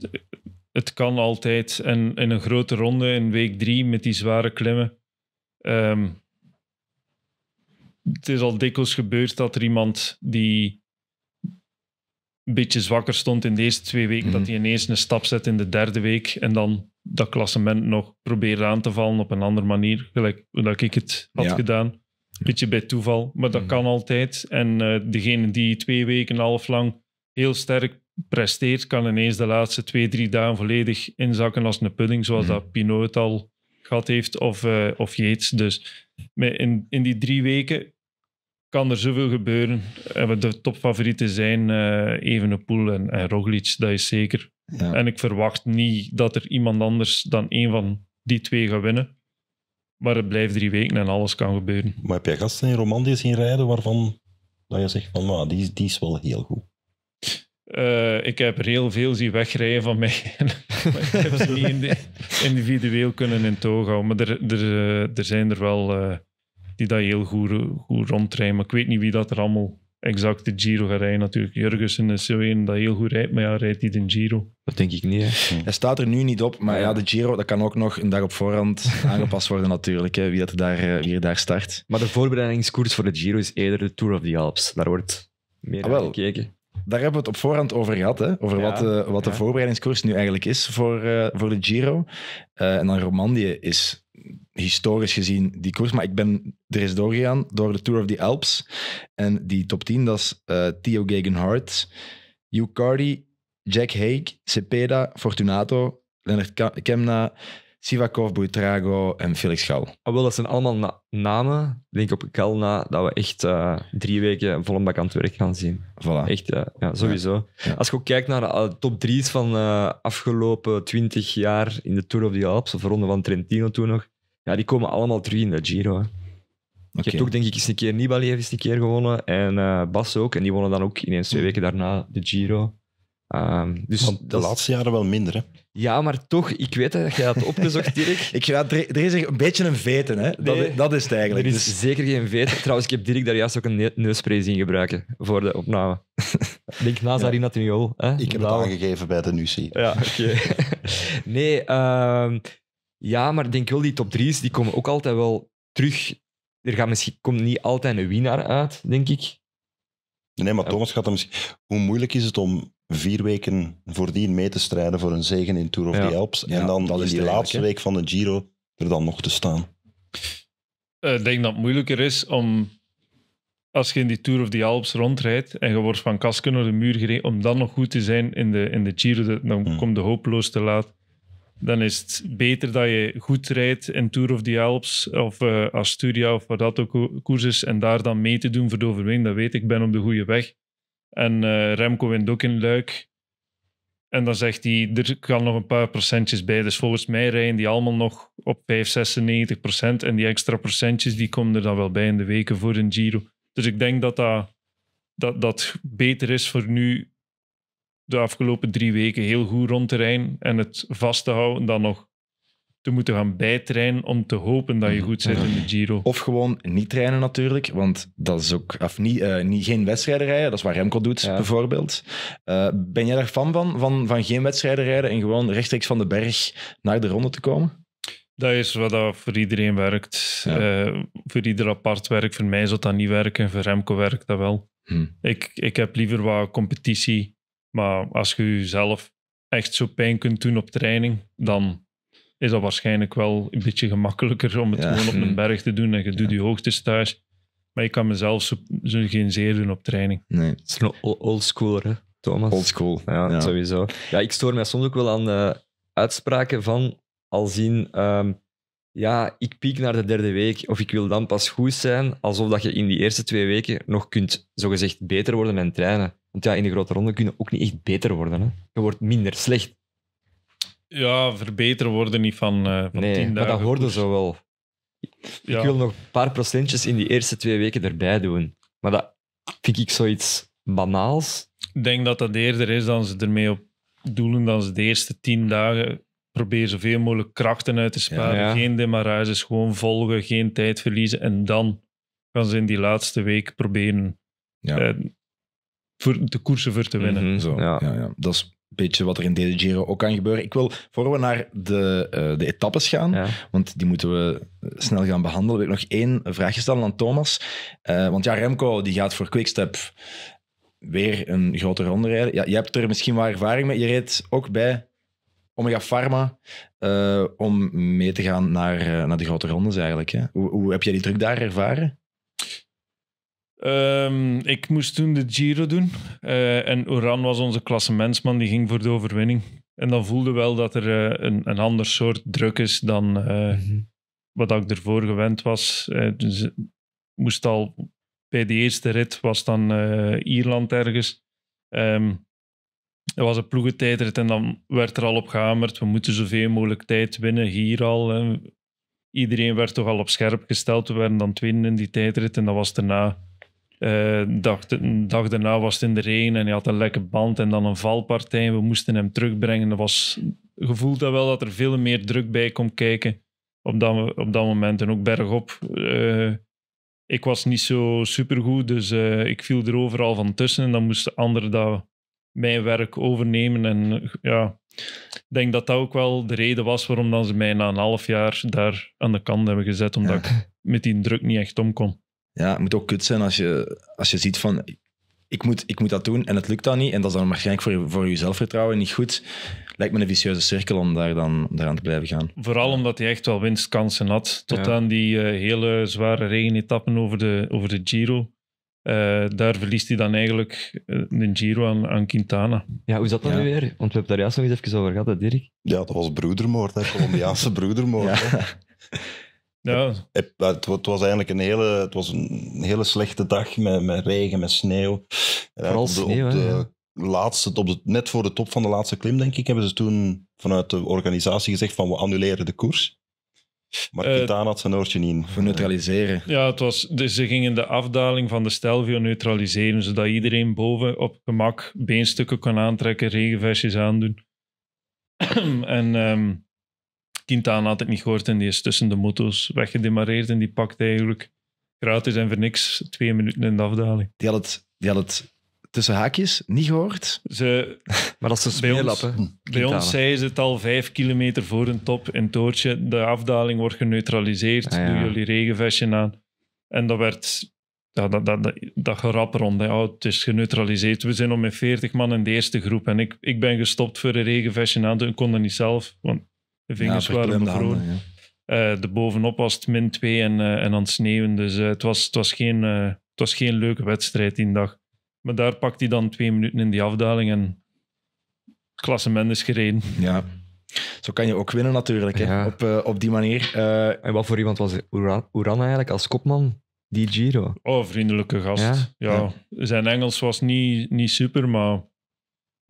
het kan altijd. En in een grote ronde in week drie met die zware klimmen Ehm, het is al dikwijls gebeurd dat er iemand die een beetje zwakker stond in deze twee weken, dat mhm. hij ineens een stap zet in de derde week en dan dat klassement nog probeert aan te vallen op een andere manier, gelijk dat ik het had ja. gedaan. Beetje bij toeval, maar dat mhm. kan altijd. En eh, degene die twee weken en half lang heel sterk presteert, kan ineens de laatste twee, drie dagen volledig inzakken als een pudding, zoals mhm. dat Pinot al gehad heeft of, uh, of Yates. Dus in, in die drie weken kan er zoveel gebeuren. De topfavorieten zijn uh, Evenepoel en, en Roglic, dat is zeker. En ik verwacht niet dat er iemand anders dan een van die twee gaat winnen. Maar het blijft drie weken en alles kan gebeuren. Maar heb jij gasten in Romandie zien rijden waarvan dat je zegt van, ja, die, die is wel heel goed? Eh, ik heb er heel veel zien wegrijden van mij. maar ik heb ze niet individueel kunnen in toog houden. Maar er, er, eh, er zijn er wel eh, die dat heel goed, goed rondrijden. Maar ik weet niet wie dat er allemaal exact de Giro gaat rijden. Natuurlijk, Jurgensen is zo een dat heel goed rijdt. Maar ja, rijdt hij de Giro? Dat denk ik niet. Hè? Hij staat er nu niet op. Maar ja, de Giro dat kan ook nog een dag op voorhand aangepast worden natuurlijk. Hè, wie, dat daar, wie er daar start. Maar de voorbereidingskoers voor de Giro is eerder de Tour of the Alps. Daar wordt meer ah, naar gekeken daar hebben we het op voorhand over gehad. Hè? Over eh, wat, de, wat de voorbereidingskoers nu eigenlijk is voor, eh, voor de Giro. Eh, en dan Romandie is historisch gezien die koers. Maar ik ben er eens doorgegaan door de Tour of the Alps. En die top 10, dat is Theo Gegenhardt, Hugh Cardi, Jack Haig, Cepeda, Fortunato, Leonard Kemna... Sivakov, Buitrago en Felix Gal. Ah, wel, dat zijn allemaal namen, denk ik op Gal dat we echt eh, drie weken volle bak aan het werk gaan zien. Voilà. Echt, uh, ja, sowieso. Als je ook kijkt naar de eh, top drie's van afgelopen twintig jaar in de Tour of the Alps, of ronde van Trentino toen nog, ja, die komen allemaal terug in de Giro. Hè. Je hebt ook denk ik eens een keer Nibali heeft eens een keer gewonnen en Bas ook. En die wonen dan ook ineens twee weken daarna de Giro. Ehm, dus de laatste jaren wel minder, hè? Ja, maar toch, ik weet dat jij dat opgezocht, Dirk. ik, ja, er, is een beetje een veten, hè? dat, dat, is het eigenlijk. Er is dus... zeker geen veten. Trouwens, ik heb Dirk daar juist ook een neuspray zien gebruiken voor de opname. Denk na Zarina Hè? Ik heb nou. het aangegeven bij de NUCI. Ja, oké. nee, ehm, ja, maar denk wel, die top 3's die komen ook altijd wel terug. Er gaat misschien, komt niet altijd een winnaar uit, denk ik. Nee, maar Thomas gaat misschien Hoe moeilijk is het om vier weken voordien mee te strijden voor een zegen in Tour of the Alps. En dan in die laatste week van de Giro er dan nog te staan. Eh, ik denk dat het moeilijker is om, als je in die Tour of the Alps rondrijdt en je wordt van kasken naar de muur gereden, om dan nog goed te zijn in de, in de Giro, dan hmm. komt de hopeloos te laat. Dan is het beter dat je goed rijdt in Tour of the Alps of uh, Asturia of wat dat ook koers is en daar dan mee te doen voor de overwinning. Dat weet ik, ben op de goede weg. En eh, Remco wint ook in Luik. En dan zegt hij, er kan nog een paar procentjes bij. Dus volgens mij rijden die allemaal nog op 5, 96 procent. En die extra procentjes die komen er dan wel bij in de weken voor een Giro. Dus ik denk dat dat, dat, dat beter is voor nu de afgelopen drie weken heel goed rond te rijden en het vast te houden dan nog te moeten gaan bijtrainen om te hopen dat je mhm. goed zit in de Giro. Of gewoon niet trainen natuurlijk, want dat is ook... Of niet, eh, niet, geen wedstrijden rijden, dat is wat Remco doet bijvoorbeeld. Eh, ben jij daar fan van, van, van geen wedstrijden rijden en gewoon rechtstreeks van de berg naar de ronde te komen? Dat is wat dat voor iedereen werkt. Eh, voor ieder apart werk. Voor mij zou dat niet werken, voor Remco werkt dat wel. Hm. Ik, ik heb liever wat competitie, maar als je jezelf echt zo pijn kunt doen op training, dan is dat waarschijnlijk wel een beetje gemakkelijker om het gewoon op een hmm. berg te doen en je doet je hoogtes thuis. Maar ik kan mezelf zo, geen zeer doen op training. Nee. Het is een oldschool, hè, Thomas? Oldschool, ja, ja, sowieso. Ja, ik stoor mij soms ook wel aan de eh, uitspraken van, al zien, ehm, ja, ik piek naar de derde week of ik wil dan pas goed zijn, alsof dat je in die eerste twee weken nog kunt, zogezegd, beter worden en trainen. Want ja, in de grote ronde kun je ook niet echt beter worden. Hè. Je wordt minder slecht. Ja, verbeteren worden niet van, tien eh, van nee, maar dat hoorde zo wel. Ik wil nog een paar procentjes in die eerste twee weken erbij doen. Maar dat vind ik zoiets banaals. Ik denk dat dat eerder is dan ze ermee op doelen, dan ze de eerste tien dagen proberen zoveel mogelijk krachten uit te sparen. Geen demarages, gewoon volgen, geen tijd verliezen. En dan gaan ze in die laatste week proberen ja. eh, voor, de koersen voor te winnen. Mhm. zo. Ja. Ja, Dat is beetje wat er in deze Giro ook kan gebeuren. Ik wil, voor we naar de, eh, de etappes gaan, want die moeten we snel gaan behandelen, wil ik nog één vraagje stellen aan Thomas. Eh, want ja, Remco die gaat voor Quickstep weer een grote ronde rijden. Ja, je hebt er misschien wel ervaring mee. Je reed ook bij Omega Pharma eh, om mee te gaan naar, naar de grote rondes eigenlijk. Hè? Hoe, hoe heb jij die druk daar ervaren? Ehm, ik moest toen de Giro doen. Eh, en Oran was onze klassementsman, die ging voor de overwinning. En dan voelde wel dat er eh, een, een ander soort druk is dan eh, mhm. wat ik ervoor gewend was. Dus, moest al bij de eerste rit was dan Ierland ergens. Um, ehm, er was een ploegentijdrit en dan werd er al op gehamerd. We moeten zoveel mogelijk tijd winnen hier al. Iedereen werd toch al op scherp gesteld. We werden dan tweede in die tijdrit en dat was daarna uh, dag, een dag daarna was het in de regen en hij had een lekke band en dan een valpartij. We moesten hem terugbrengen. Er was gevoel dat wel dat er veel meer druk bij komt kijken op dat, op dat moment. En ook bergop. Eh, ik was niet zo supergoed, dus eh, ik viel er overal van tussen. En dan moesten anderen dat, mijn werk overnemen. En ja, ik denk dat dat ook wel de reden was waarom dan ze mij na een half jaar daar aan de kant hebben gezet. Omdat ik met die druk niet echt om kon ja, het moet ook kut zijn als je, als je ziet van ik moet, ik moet dat doen en het lukt dan niet. En dat is dan waarschijnlijk voor je, voor je zelfvertrouwen niet goed. Lijkt me een vicieuze cirkel om daar dan aan te blijven gaan. Vooral omdat hij echt wel winstkansen had. Tot aan die eh, hele zware regenetappen over de, over de Giro. Eh, daar verliest hij dan eigenlijk eh, de Giro aan, aan Quintana. Ja, hoe zat dat ja. nu weer? Want we hebben daar juist nog eens even over gehad, Dirk. Ja, dat was broedermoord, hè? Colombiaanse broedermoord. Ja. Eh, het, het, was eigenlijk een hele, het was een hele slechte dag met, met regen, met sneeuw. Vooral op de, sneeuw, laatste, op de, net voor de top van de laatste klim, denk ik, hebben ze toen vanuit de organisatie gezegd van we annuleren de koers. Maar Quintana eh, had zijn oortje in. Voor neutraliseren. Ja, het was, dus ze gingen de afdaling van de Stelvio neutraliseren, zodat iedereen boven op gemak beenstukken kon aantrekken, regenvestjes aandoen. en ehm, Quintana had het niet gehoord en die is tussen de motos weggedemareerd en die pakt eigenlijk gratis en voor niks twee minuten in de afdaling. Die had het, die had het tussen haakjes niet gehoord. Ze, maar dat is een Bij ons, hm, bij ons zei ze het al vijf kilometer voor een top in Toortje. De afdaling wordt geneutraliseerd. Ah, Doe jullie regenvestje aan. En dat werd ja, dat, dat, dat, dat gerap rond. Oh, het is geneutraliseerd. We zijn om met 40 man in de eerste groep. En ik, ik ben gestopt voor een regenvestje aan. Ik kon dat niet zelf, want de vingers ja, waren eh, bevroren. de bovenop was het min 2 en, eh, en aan het sneeuwen. Dus eh, het, was, het, was geen, het was geen leuke wedstrijd die dag. Maar daar pakt hij dan twee minuten in die afdaling en klassement is gereden. Ja. Zo kan je ook winnen natuurlijk, hè? Ja. Op, op die manier. en wat voor iemand was Uran, eigenlijk als kopman? Die Giro. Oh, vriendelijke gast. Ja? Zijn Engels was niet, niet super, maar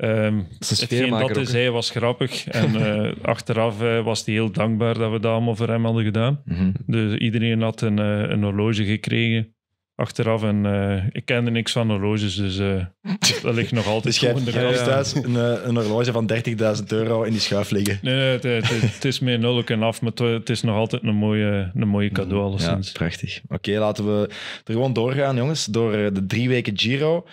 Um, dat is, hij was grappig. En eh, achteraf eh, was hij heel dankbaar dat we dat allemaal voor hem hadden gedaan. Mhm. Dus iedereen had een, eh, een horloge gekregen achteraf. En ik kende niks van horloges, dus dat ligt nog altijd dus gewoon jij, thuis een, een, horloge van 30.000 euro in die schuif liggen. Nee, het, is meer nul en af, maar het, is nog altijd een mooie, een mooie cadeau mhm. alleszins. Ja, prachtig. Oké, laten we er gewoon doorgaan, jongens. Door de drie weken Giro.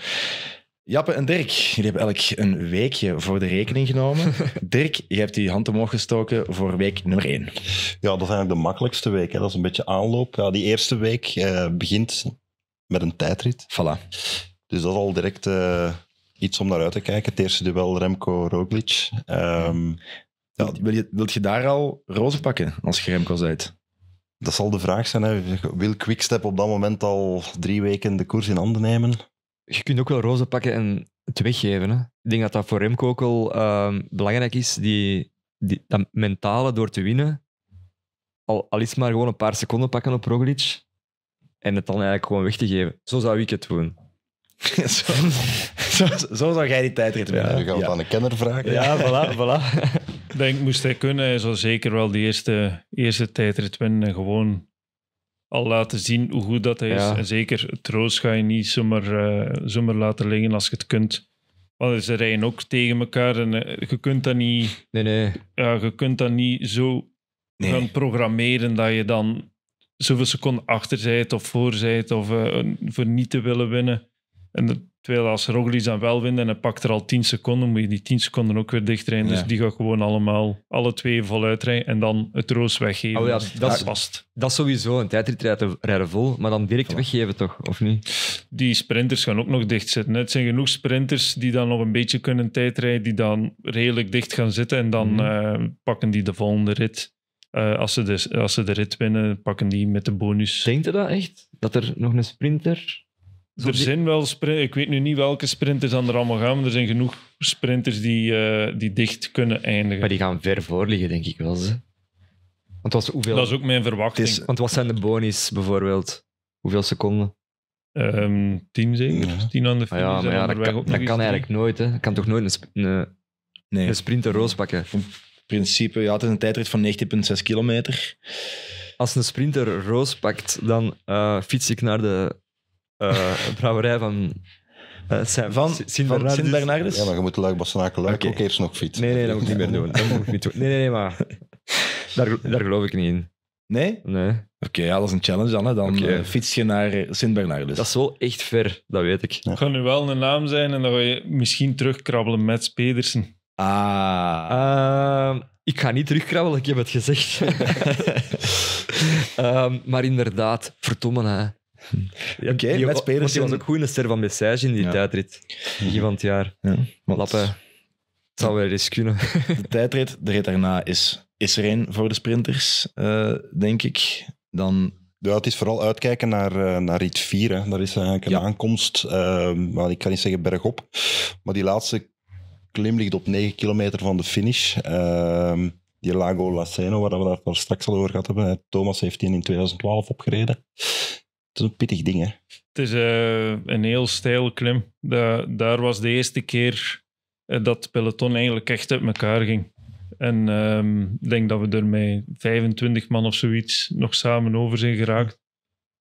Jappe en Dirk, jullie hebben elk een weekje voor de rekening genomen. Dirk, je hebt je hand omhoog gestoken voor week nummer 1. Ja, dat is eigenlijk de makkelijkste week. Hè. Dat is een beetje aanloop. Ja, die eerste week eh, begint met een tijdrit. Voilà. Dus dat is al direct eh, iets om naar uit te kijken. Het eerste duel Remco Roglic. Ehm, wil je, wilt je daar al rozen pakken als je Remco uit? Dat zal de vraag zijn. Hè. Wil Quickstep op dat moment al drie weken de koers in handen nemen? je kunt ook wel rozen pakken en het weggeven. Hè? Ik denk dat dat voor Remco ook wel ehm, belangrijk is, die, die, dat mentale door te winnen. Al, al is maar gewoon een paar seconden pakken op Roglic en het dan eigenlijk gewoon weg te geven. Zo zou ik het doen. zo, zo, zou jij die tijdrit winnen. je gaat het aan de kenner vragen. Ja, voilà. voilà. denk, moest hij kunnen, hij zou zeker wel die eerste, eerste tijdrit winnen. Gewoon al laten zien hoe goed dat hij is. En zeker troost ga je niet zomaar, uh, zomaar laten liggen als je het kunt. Want ze rijden ook tegen elkaar en eh, je kunt dat niet... Nee, nee. Ja, je kunt dat niet zo gaan programmeren dat je dan zoveel seconden achter zijt of voor zijt of uh, voor niet te willen winnen. En Terwijl als Roglic dan wel wint en hij pakt er al 10 seconden, moet je die 10 seconden ook weer dichtrijden. Dus die gaat gewoon allemaal, alle twee voluit rijden en dan het roos weggeven. Oh ja, dat, is vast. Dat sowieso, een tijdrit rijden, vol, maar dan direct weggeven toch, of niet? Die sprinters gaan ook nog dicht zitten. Het zijn genoeg sprinters die dan nog een beetje kunnen tijdrijden, die dan redelijk dicht gaan zitten en dan mhm. eh, pakken die de volgende rit. Eh, als, ze de, als ze de rit winnen, pakken die met de bonus. Denkt u dat echt? Dat er nog een sprinter er zijn wel sprinters, ik weet nu niet welke sprinters aan er allemaal gaan, maar er zijn genoeg sprinters die, eh, die dicht kunnen eindigen. Maar die gaan ver voor liggen, denk ik wel. Ze. Want was hoeveel... Dat is ook mijn verwachting. Want wat zijn de bonies bijvoorbeeld? Hoeveel seconden? Um, tien zeker? 10 Tien aan de finish. Ah ja, maar dat, kan, eigenlijk nooit. Hè. kan toch nooit een, nee. een sprinter roos pakken? In principe, ja, het is een tijdrit van 19,6 kilometer. Als een sprinter roos pakt, dan eh, fiets ik naar de eh, brouwerij van eh, Van- Sint Bernardus. Ja, maar je moet de Bassenaken Luik ook eerst nog fietsen. Nee, nee, dat moet ik niet meer doen. Nee, nee, nee, maar daar, daar geloof ik niet in. Nee? Nee. Oké, ja, dat is een challenge dan. Dan eh, fiets je naar eh, Sint-Bernardus. Dat is wel echt ver, dat weet ik. Het gaat nu wel een naam zijn en dan ga je misschien terugkrabbelen met Spedersen. Ah. Ehm, ik ga niet terugkrabbelen, ik heb het gezegd. Ehm, maar inderdaad, verdomme. Hè. Oké, okay, was ook goed in de van message in die tijdrit. Begin van het jaar. Ja, Lappen. Het zou wel eens kunnen. de tijdrit, de rit daarna is, is er één voor de sprinters, eh, denk ik. Dan... Ja, het is vooral uitkijken naar, uh, naar rit 4. Daar is eigenlijk een aankomst, ehm, maar ik kan niet zeggen bergop. Maar die laatste klim ligt op 9 kilometer van de finish. Ehm, die Lago Laceno, waar we daar straks al over gehad hebben. Thomas heeft die in 2012 opgereden. Het is een pittig ding, hè? Het is eh, een heel steile klim. daar was de eerste keer eh, dat het peloton eigenlijk echt uit elkaar ging. En ehm, ik denk dat we er met 25 man of zoiets nog samen over zijn geraakt.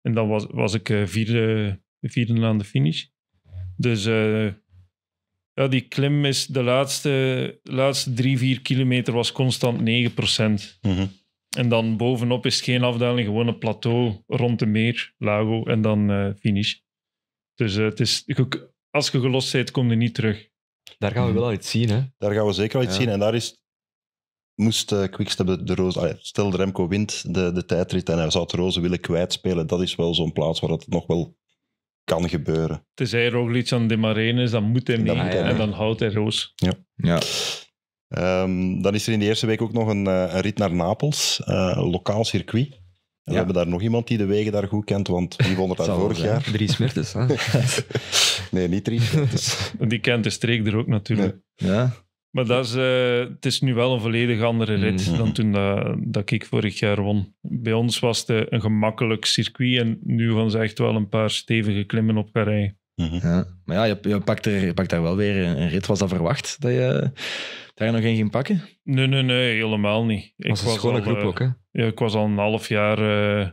En dan was, was ik eh, vierde, vierde aan de finish. Dus ja, die klim is de laatste, laatste drie, vier kilometer was constant 9 en dan bovenop is geen afdaling, gewoon een plateau rond de meer, Lago, en dan eh, finish. Dus eh, het is, als je gelost bent, kom je niet terug. Daar gaan we hmm. wel iets zien, hè? Daar gaan we zeker al iets zien. En daar is, moest uh, Quickstep de, roos, stel, Remco wint de, de tijdrit en hij zou het roze willen kwijtspelen. Dat is wel zo'n plaats waar dat nog wel kan gebeuren. Tenzij iets aan de Marijn is, dan moet hij mee. En dan houdt hij roos. Ja. ja. Ehm, dan is er in de eerste week ook nog een, eh, een rit naar Napels, uh, lokaal circuit. We hebben daar nog iemand die de wegen daar goed kent, want die won er daar vorig jaar? Drie smertes. nee, niet drie smertes. Die kent de streek er ook natuurlijk. Ja. Maar dat is, eh, het is nu wel een volledig andere rit mhm. dan toen dat, dat, ik vorig jaar won. Bij ons was het een gemakkelijk circuit en nu gaan ze echt wel een paar stevige klimmen op gaan rijden. Mhm. ja. Maar ja, je, je, pakt er, pakt daar wel weer een, rit. Was dat verwacht dat je daar nog een ging pakken? Nee, nee, nee, helemaal niet. Was ik was een groep eh, ook, hè? Ja, ik was al een half jaar eh,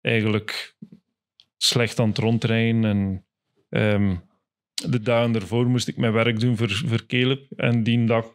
eigenlijk slecht aan het rondrijden. En ehm, de dagen ervoor moest ik mijn werk doen voor, voor En die dag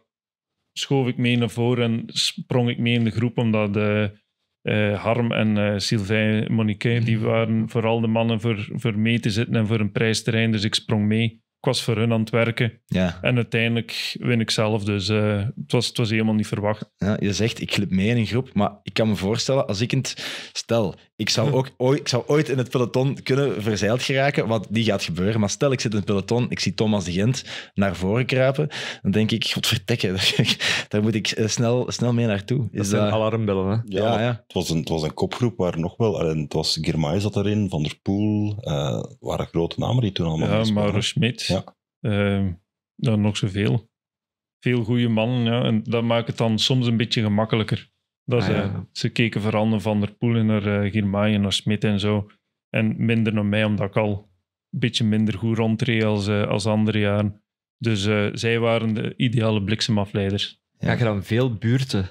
schoof ik mee naar voren en sprong ik mee in de groep, omdat... de eh, eh, Harm en eh, Sylvain Moniquet, die mhm. waren vooral de mannen voor, voor mee te zitten en voor een prijsterrein. Dus ik sprong mee ik was voor hun aan het werken. Ja. En uiteindelijk win ik zelf. Dus eh, het, was, het was helemaal niet verwacht. Ja, je zegt, ik glip mee in een groep. Maar ik kan me voorstellen, als ik het... Stel, ik zou, hm. ook ooit, ik zou ooit in het peloton kunnen verzeild geraken. Wat die gaat gebeuren. Maar stel, ik zit in het peloton. Ik zie Thomas de Gent naar voren kruipen. Dan denk ik, godverdekken. Daar moet ik eh, snel, snel mee naartoe. dat zijn alarmbellen, hè? Ja, ja, Het, was een, het was een kopgroep waar nog wel... En het was Girmay zat erin, Van der Poel. Uh, waren grote namen die toen allemaal... Ja, Mauro Schmidt. Ja. Ehm, dan nog zoveel. Veel goede mannen, ja. En dat maakt het dan soms een beetje gemakkelijker. Dat ah, ze, ze keken vooral Van der Poel en naar uh, en naar Smit en zo. En minder naar mij, omdat ik al een beetje minder goed rondreed als, eh, als andere jaren. Dus eh, zij waren de ideale bliksemafleiders. Ja, je dan veel buurten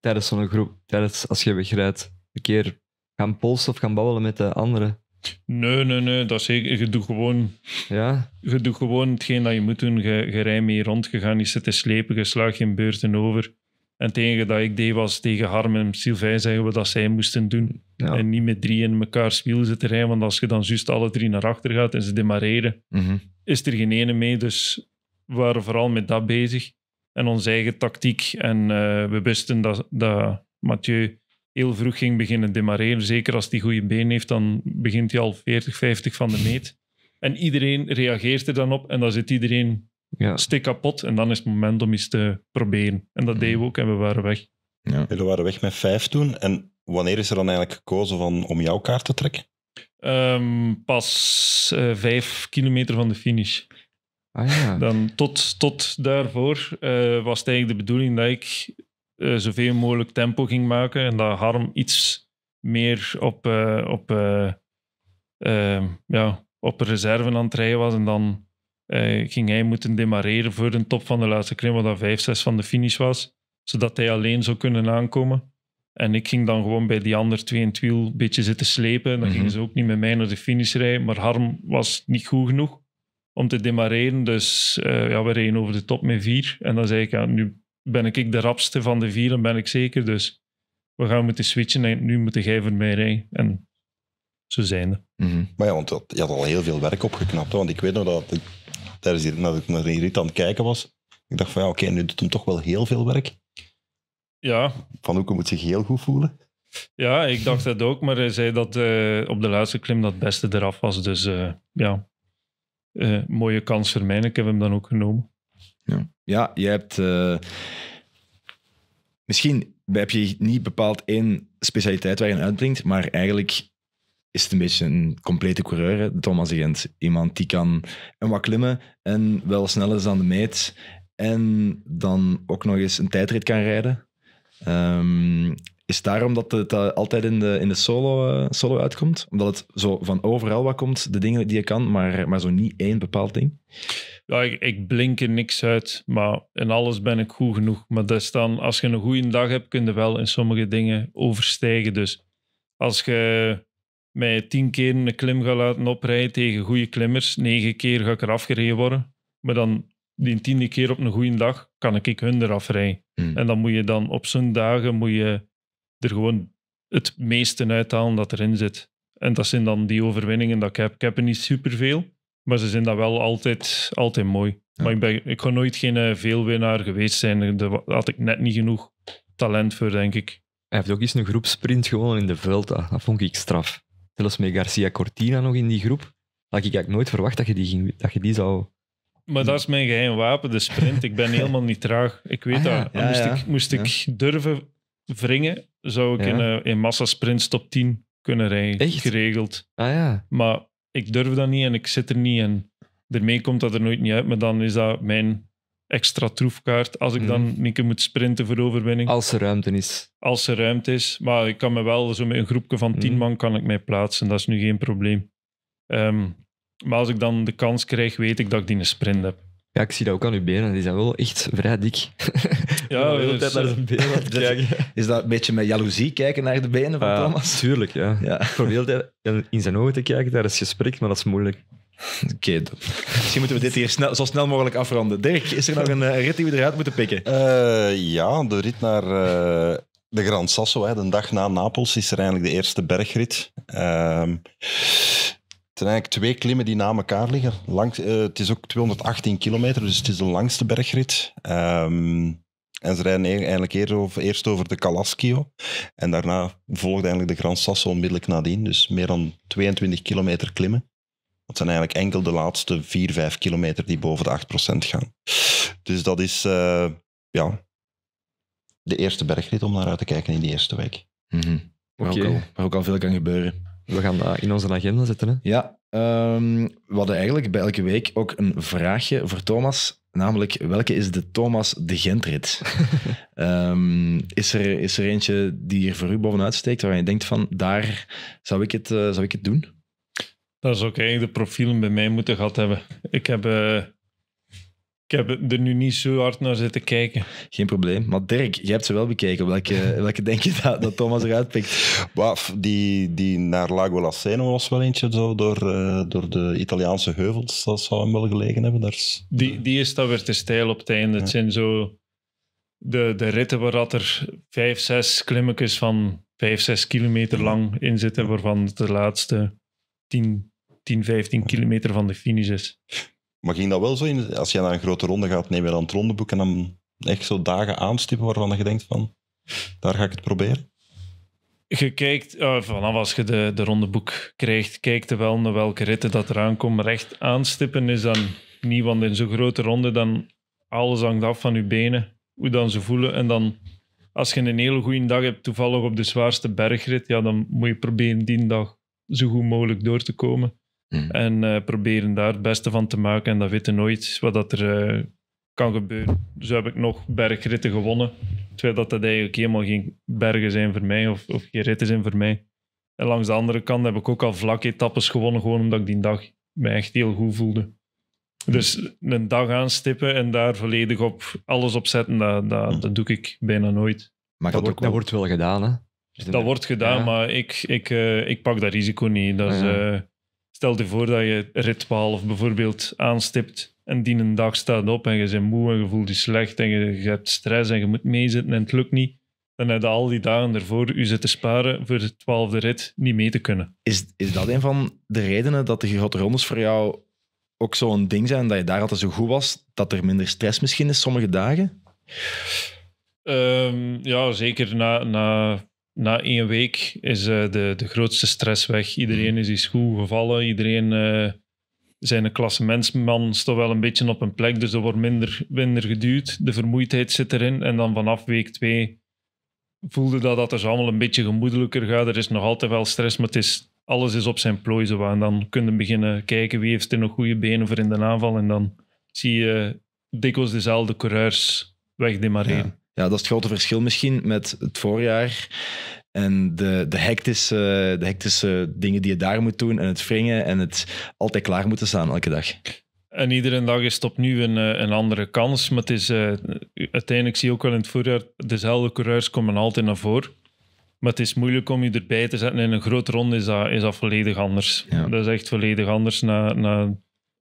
tijdens zo'n groep, tijdens als je wegrijdt, een keer gaan polsen of gaan babbelen met de anderen. Nee, nee, nee. Dat is, je, doet gewoon, ja? je doet gewoon hetgeen dat je moet doen. Je, je rijdt mee rond, je gaat niet zitten slepen, je slaagt geen beurten over. En tegen dat ik deed was tegen Harm en Sylvain zeggen we dat zij moesten doen. En niet met drie in elkaar ze zitten rijden, want als je dan juist alle drie naar achter gaat en ze demareren, mhm. is er geen ene mee. Dus we waren vooral met dat bezig. En onze eigen tactiek. En eh, we wisten dat, dat Mathieu heel vroeg ging beginnen demareren. Zeker als die goede been heeft, dan begint hij al 40, 50 van de meet. En iedereen reageert er dan op en dan zit iedereen ja. stik kapot. En dan is het moment om iets te proberen. En dat deden we ook en we waren weg. Ja. we waren weg met vijf toen. En wanneer is er dan eigenlijk gekozen van, om jouw kaart te trekken? Ehm, pas eh, vijf kilometer van de finish. Ah, ja. dan tot, tot daarvoor eh, was het eigenlijk de bedoeling dat ik uh, zoveel mogelijk tempo ging maken en dat Harm iets meer op, eh, op, eh, ja, op reserve aan het rijden was. En dan ging hij moeten demareren voor de top van de laatste klim, wat dat 5-6 van de finish was, zodat hij alleen zou kunnen aankomen. En ik ging dan gewoon bij die ander twee en het wiel een beetje zitten slepen. Dan gingen mhm. ze ook niet met mij naar de finish rijden. Maar Harm was niet goed genoeg om te demareren. Dus ja, we reden over de top met vier. En dan zei ik, ja, nu ben ik de rapste van de vieren, ben ik zeker. Dus we gaan moeten switchen en nu moet jij voor mij rijden. En zo zijn Mm Maar ja, want je had al heel veel werk opgeknapt. Want ik weet nog dat ik tijdens dat ik naar die rit aan het kijken was. Ik dacht van ja, oké, nu doet hem toch wel heel veel werk. Ja. Van Hoeken moet zich heel goed voelen. Ja, ik dacht dat ook, maar hij zei dat eh, op de laatste klim dat het beste eraf was. Dus eh, ja, eh, mooie kans voor mij. Ik heb hem dan ook genomen. Ja ja, je hebt. Eh, misschien heb je niet bepaald één specialiteit waar je aan uitbrengt, maar eigenlijk is het een beetje een complete coureur, Thomas Gent. Iemand die kan en wat klimmen en wel sneller is dan de meet en dan ook nog eens een tijdrit kan rijden. Ehm, is daarom dat het eh, altijd in de, in de solo, eh, solo uitkomt? Omdat het zo van overal wat komt, de dingen die je kan, maar, maar zo niet één bepaald ding? Ja, ik, ik blink er niks uit, maar in alles ben ik goed genoeg. Maar dat is dan, als je een goede dag hebt, kun je wel in sommige dingen overstijgen. Dus als je mij tien keer een klim gaat laten oprijden tegen goede klimmers, negen keer ga ik eraf gereden worden. Maar dan die tiende keer op een goede dag kan ik hun eraf rijden. Hmm. En dan moet je dan op zo'n dagen moet je er gewoon het meeste uithalen dat erin zit. En dat zijn dan die overwinningen dat ik heb. Ik heb er niet superveel, maar ze zijn dat wel altijd, altijd mooi. Maar ik, ben, ik kan nooit geen eh, veelwinnaar geweest zijn. Daar had ik net niet genoeg talent voor, denk ik. Hij heeft ook eens een groepsprint gewonnen in de Vuelta. Dat vond ik straf. Zelfs met Garcia Cortina nog in die groep. Dat had ik eigenlijk nooit verwacht dat je die, ging, dat je die zou... Maar dat is mijn geheim wapen, de sprint. Ik ben helemaal niet traag. Ik weet ah dat. moest, ik, moest ik durven Vringen, zou ik in, uh, in massasprints top 10 kunnen rijden, geregeld. Ah ja. Maar ik durf dat niet en ik zit er niet en Daarmee komt dat er nooit niet uit, maar dan is dat mijn extra troefkaart als ik dan mhm. een keer moet sprinten voor overwinning. Als er ruimte is. Als er ruimte is. Maar ik kan me wel, zo met een groepje van 10 mhm. man kan ik mij plaatsen. Dat is nu geen probleem. Ehm, maar als ik dan de kans krijg, weet ik dat ik die een sprint heb. Ja, ik zie dat ook aan uw benen. Die zijn wel echt vrij dik. Ja, de hele dus, tijd naar zijn eh, benen kijken. Is dat een beetje met jaloezie kijken naar de benen van ah, Thomas? tuurlijk, ja. Ja. Ik de hele tijd in zijn ogen te kijken tijdens het gesprek, maar dat is moeilijk. Oké, misschien moeten we dit hier snel, zo snel mogelijk afronden. Dirk, is er nog een eh, rit die we eruit moeten pikken? Eh, ja, de rit naar de Grand Sasso, hè, de dag na Napels, is er eigenlijk de eerste bergrit. Ehm, het zijn eigenlijk twee klimmen die na elkaar liggen. Langs, eh, het is ook 218 kilometer, dus het is de langste bergrit. Ehm, en ze rijden eigenlijk eerst over, de Calascio En daarna volgt eigenlijk de Grand Sasso onmiddellijk nadien. Dus meer dan 22 kilometer klimmen. Dat zijn eigenlijk enkel de laatste 4, 5 kilometer die boven de 8% gaan. Dus dat is eh, ja, de eerste bergrit om naar uit te kijken in die eerste week. Mm -hmm. ook al, waar ook al veel kan gebeuren. We gaan dat in onze agenda zetten. Hè? Ja, ehm, we hadden eigenlijk bij elke week ook een vraagje voor Thomas. Namelijk, welke is de Thomas de Gentrit? Ehm, is, er, is er eentje die hier voor u bovenuit steekt, waar je denkt van, daar zou ik het, eh, zou ik het doen? Dat zou ik eigenlijk de profielen bij mij moeten gehad hebben. Ik heb... Eh, ik heb er nu niet zo hard naar zitten kijken. Geen probleem. Maar Dirk, je hebt ze wel bekeken. Welke, welke denk je dat, dat Thomas eruit pikt? Baf, die, die naar Lago Laceno was wel eentje zo door, eh, door de Italiaanse heuvels. Dat zou hem wel gelegen hebben. Daar is, die, die is dan weer te stijl op het einde. Het zijn zo de, de ritten waar dat er vijf, zes klimmetjes van vijf, zes kilometer lang in zitten, waarvan de laatste tien, 10, 15 kilometer van de finish is. Maar ging dat wel zo in? Als je naar een grote ronde gaat, neem je dan het rondeboek en dan echt zo dagen aanstippen waarvan je denkt van, daar ga ik het proberen? Je kijkt, oh, vanaf als je de, de rondeboek krijgt, kijkt er wel naar welke ritten dat eraan komt. Recht aanstippen is dan niet, want in zo'n grote ronde dan alles hangt af van je benen, hoe dan ze voelen. En dan, als je een hele goede dag hebt, toevallig op de zwaarste bergrit, ja, dan moet je proberen die dag zo goed mogelijk door te komen. Hmm. En uh, proberen daar het beste van te maken. En dat weten nooit wat dat er eh, kan gebeuren. Dus heb ik nog bergritten gewonnen. Terwijl dat, dat eigenlijk helemaal geen bergen zijn voor mij of, of geen ritten zijn voor mij. En langs de andere kant heb ik ook al vlakke etappes gewonnen, gewoon omdat ik die dag me echt heel goed voelde. Dus een dag aanstippen en daar volledig op alles op zetten, dat, dat, hmm. dat doe ik bijna nooit. Maar dat, wordt, wel gedaan, hè? dat wordt gedaan, maar ik, ik, eh, ik pak dat risico niet. Dat is, Stel je voor dat je rit 12 bijvoorbeeld aanstipt en die een dag staat op en je bent moe en je voelt je slecht en je, hebt stress en je moet meezitten en het lukt niet. Dan heb je al die dagen ervoor u zitten sparen voor de twaalfde rit niet mee te kunnen. Is, is dat een van de redenen dat de grote rondes voor jou ook zo'n ding zijn? Dat je daar altijd zo goed was, dat er minder stress misschien is sommige dagen? Ehm, ja, zeker na, na na één week is eh, de, de grootste stress weg. Iedereen is eens goed gevallen. Iedereen uh, zijn klassementsman stond wel een beetje op een plek. Dus er wordt minder, minder geduwd. De vermoeidheid zit erin. En dan vanaf week twee voelde dat dat is dus allemaal een beetje gemoedelijker gaat. Er is nog altijd wel stress, maar het is, alles is op zijn plooi. Zo. En dan kunnen beginnen kijken wie heeft er nog goede benen voor in de aanval. En dan zie je dikwijls dezelfde coureurs wegdemareren. Ja. Ja, dat is het grote verschil misschien met het voorjaar. En de, de, hectische, de hectische dingen die je daar moet doen en het wringen en het altijd klaar moeten staan elke dag. En iedere dag is het opnieuw een, eh, een andere kans. Maar het is, eh, uiteindelijk zie je ook wel in het voorjaar, dezelfde coureurs komen altijd naar voren. Maar het is moeilijk om je erbij te zetten. In een grote ronde is dat, is volledig anders. Dat is echt volledig anders na,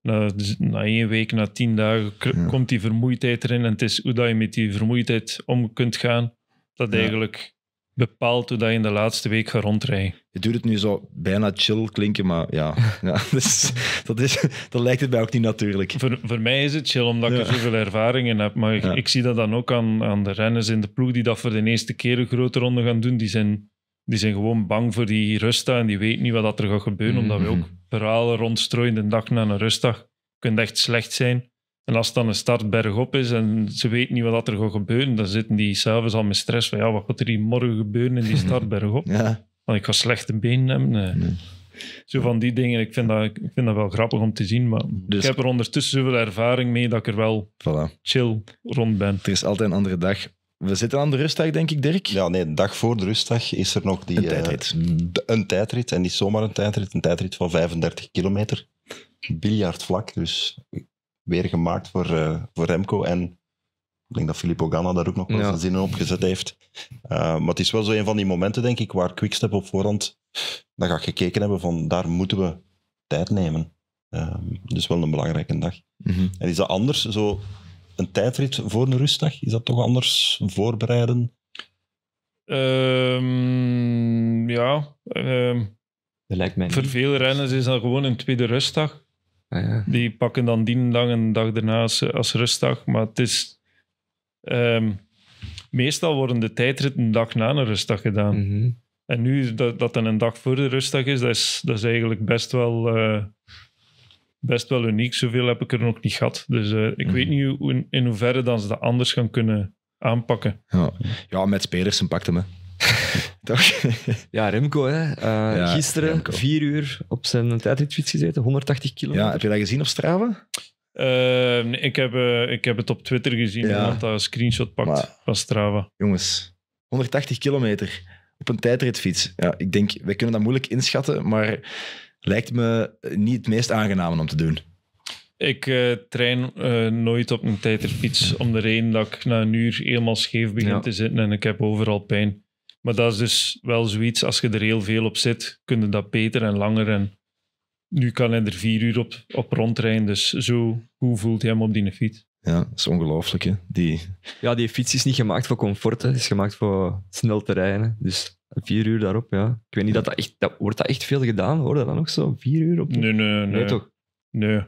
na, na één week, na tien dagen komt die vermoeidheid erin. En het is hoe dat je met die vermoeidheid om kunt gaan, dat eigenlijk bepaalt hoe dat je in de laatste week gaat rondrijden. Je doet het nu zo bijna chill klinken, maar ja. ja dus, dat, is, dat lijkt het mij ook niet natuurlijk. Voor, voor mij is het chill, omdat ik er zoveel ervaring in heb. Maar ik, ik, zie dat dan ook aan, aan de renners in de ploeg die dat voor de eerste keer een grote ronde gaan doen. Die zijn die zijn gewoon bang voor die rustdag en die weten niet wat er gaat gebeuren, omdat we ook mhm. verhalen rondstrooien de dag na een rustdag. Kunt echt slecht zijn. En als het dan een start bergop is en ze weten niet wat er gaat gebeuren, dan zitten die zelfs al met stress van ja, wat gaat er hier morgen gebeuren in die start bergop? ja. Want ik ga slechte benen hebben. Zo van die dingen, ik vind, dat, ik vind dat wel grappig om te zien, maar dus ik heb er ondertussen zoveel ervaring mee dat ik er wel chill rond ben. Er is altijd een andere dag. We zitten aan de rustdag, denk ik, Dirk. Ja, nee, de dag voor de rustdag is er nog die... Een eh, tijdrit. een tijdrit, en niet zomaar een tijdrit. Een tijdrit van 35 kilometer. vlak. dus weer gemaakt voor, eh, voor Remco. En ik denk dat Filippo Ganna daar ook nog wel ja. zijn zinnen op gezet heeft. Eh, maar het is wel zo een van die momenten, denk ik, waar Quickstep op voorhand naar gaat gekeken hebben van daar moeten we tijd nemen. Ehm, dus wel een belangrijke dag. Mhm. En is dat anders? Zo een tijdrit voor een rustdag? Is dat toch anders voorbereiden? Ehm, ja. Ehm, dat lijkt mij voor veel renners is dat gewoon een tweede rustdag. Ah, ja. Die pakken dan die dag en dag daarna als, rustdag. Maar het is... Ehm, meestal worden de tijdritten een dag na een rustdag gedaan. Mhm. En nu dat dat dan een dag voor de rustdag is, dat is, dat is eigenlijk best wel... Eh, best wel uniek. Zoveel heb ik er nog niet gehad. Dus eh, ik weet mhm. niet hoe, in, hoeverre dan ze dat anders gaan kunnen aanpakken. Ja, ja met spelers pakt me. Toch? ja, Remco, hè. Eh, gisteren vier uur op zijn tijdritfiets gezeten, 180 kilometer. Ja, heb je dat gezien op Strava? Eh, ik, heb, ik heb het op Twitter gezien, ja. dat een screenshot pakt van Strava. Jongens, 180 kilometer op een tijdritfiets. Ja, ik denk, wij kunnen dat moeilijk inschatten, maar lijkt me niet het meest aangename om te doen. Ik uh, eh, train eh, nooit op een tijdritfiets om de reden dat ik na een uur helemaal scheef begin te zitten en ik heb overal pijn. Maar dat is dus wel zoiets, als je er heel veel op zit, kun je dat beter en langer. En nu kan hij er vier uur op, op rondrijden, dus zo hoe voelt hij hem op die fiets? Ja, dat is ongelooflijk. Hè? Die... Ja, die fiets is niet gemaakt voor comfort, het is gemaakt voor snel te rijden. Dus Vier uur daarop, ja. Ik weet niet, dat dat echt, dat, wordt dat echt veel gedaan? Hoor dat dan ook zo? Vier uur op? Nee, nee, nee. Nee, toch? Nee.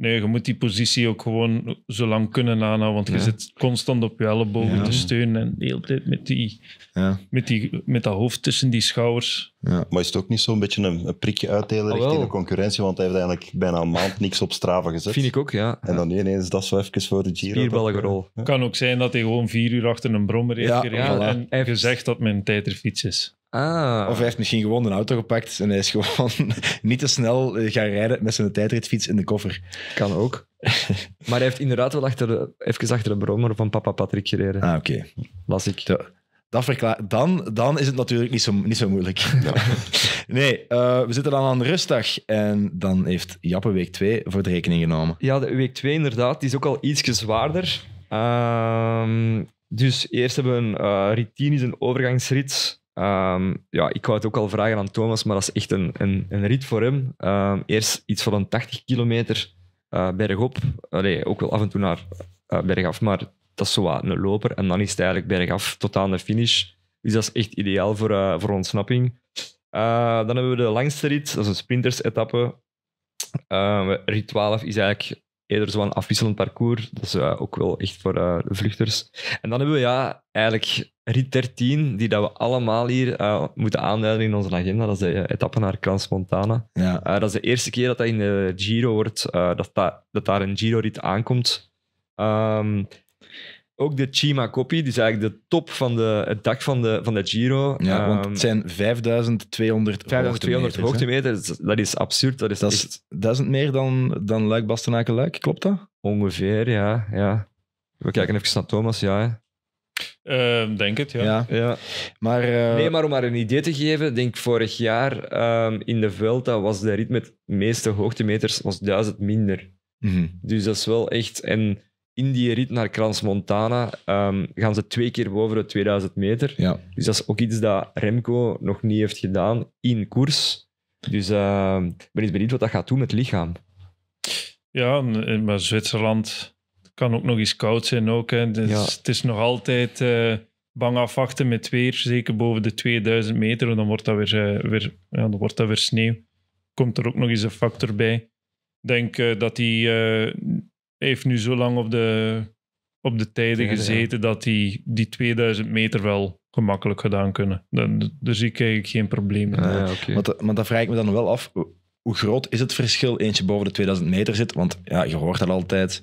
Nee, je moet die positie ook gewoon zo lang kunnen aanhouden, want je zit constant op je ellebogen te steunen en de hele tijd met, die, ja. met, die, met dat hoofd tussen die schouders. Maar is het ook niet zo'n beetje een, een prikje uitdelen ah, richting de concurrentie, want hij heeft eigenlijk bijna een maand niks op Strava gezet. Vind ik ook, ja. En dan ineens dat zo even voor de Giro. Het kan ook zijn dat hij gewoon vier uur achter een brommer heeft gereden en, en gezegd dat mijn er fiets is. Ah. Of hij heeft misschien gewoon een auto gepakt en hij is gewoon niet te snel eh, gaan rijden met zijn tijdritfiets in de koffer. Kan ook. maar hij heeft inderdaad wel achter de, even achter de brommer van papa Patrick gereden. Ah, oké. Las ik. Dat verklaar, Dan, dan is het natuurlijk niet zo, niet zo moeilijk. Ja. nee, eh, we zitten dan aan de rustdag. En dan heeft Jappe week 2 voor de rekening genomen. Ja, de week 2 inderdaad. Die is ook al iets zwaarder. Ehm, dus eerst hebben we een uh, eh, Ritini, een overgangsrit Ehm, ja, ik wou het ook al vragen aan Thomas, maar dat is echt een, een, een rit voor hem. Ehm, eerst iets van een 80 kilometer eh, bergop. Allee, ook wel af en toe naar eh, bergaf, maar dat is zo wat een loper. En dan is het eigenlijk bergaf tot aan de finish. Dus dat is echt ideaal voor, eh, voor ontsnapping. dan hebben we de langste rit, dat is een sprinters-etappe. Ehm, rit 12 is eigenlijk eerder zo'n afwisselend parcours. Dat is ook wel echt voor vluchters. En dan hebben we ja, eigenlijk Rit 13, die dat we allemaal hier eh, moeten aanduiden in onze agenda, dat is de eh, etappe naar Crans Montana. Ja. Eh, dat is de eerste keer dat dat in de Giro wordt, dat, dat, daar een Giro-rit aankomt. Ehm, ook de Chima Copy, die is eigenlijk de top van de, het dak van de, van de Giro. Ja, want ehm, het zijn 5200 5200 hoogtemeters. hoogtemeters. Dat is absurd. Dat is, dat is duizend meer dan, dan Luik, Bastenaken, Luik. Klopt dat? Ongeveer, ja. ja. We kijken even naar Thomas, ja. Uh, denk het, ja. ja. Maar, eh, Nee, maar om maar een idee te geven, denk vorig jaar ehm, in de Vuelta was de rit met de meeste hoogtemeters was 1000 minder. Mhm. Dus dat is wel echt... En in die rit naar Crans Montana ehm, gaan ze twee keer boven de 2000 meter. Ja. Dus dat is ook iets dat Remco nog niet heeft gedaan in koers. Dus ik ben eens benieuwd wat dat gaat doen met het lichaam. Ja, maar Zwitserland kan ook nog eens koud zijn. Ook, hè. Dus het is nog altijd eh, bang afwachten met weer, zeker boven de 2000 meter. dan wordt dat weer, eh, weer, ja, dan wordt dat weer sneeuw. Komt er ook nog eens een factor bij. Ik denk eh, dat hij heeft nu zo lang op de, op de tijden gezeten dat hij die 2000 meter wel gemakkelijk gedaan kunnen. Daar zie dus ik eigenlijk geen probleem in. Ah, ja, maar, maar vraag ik me dan wel af. Hoe groot is het verschil eentje boven de 2000 meter zit? Want ja, je hoort dat altijd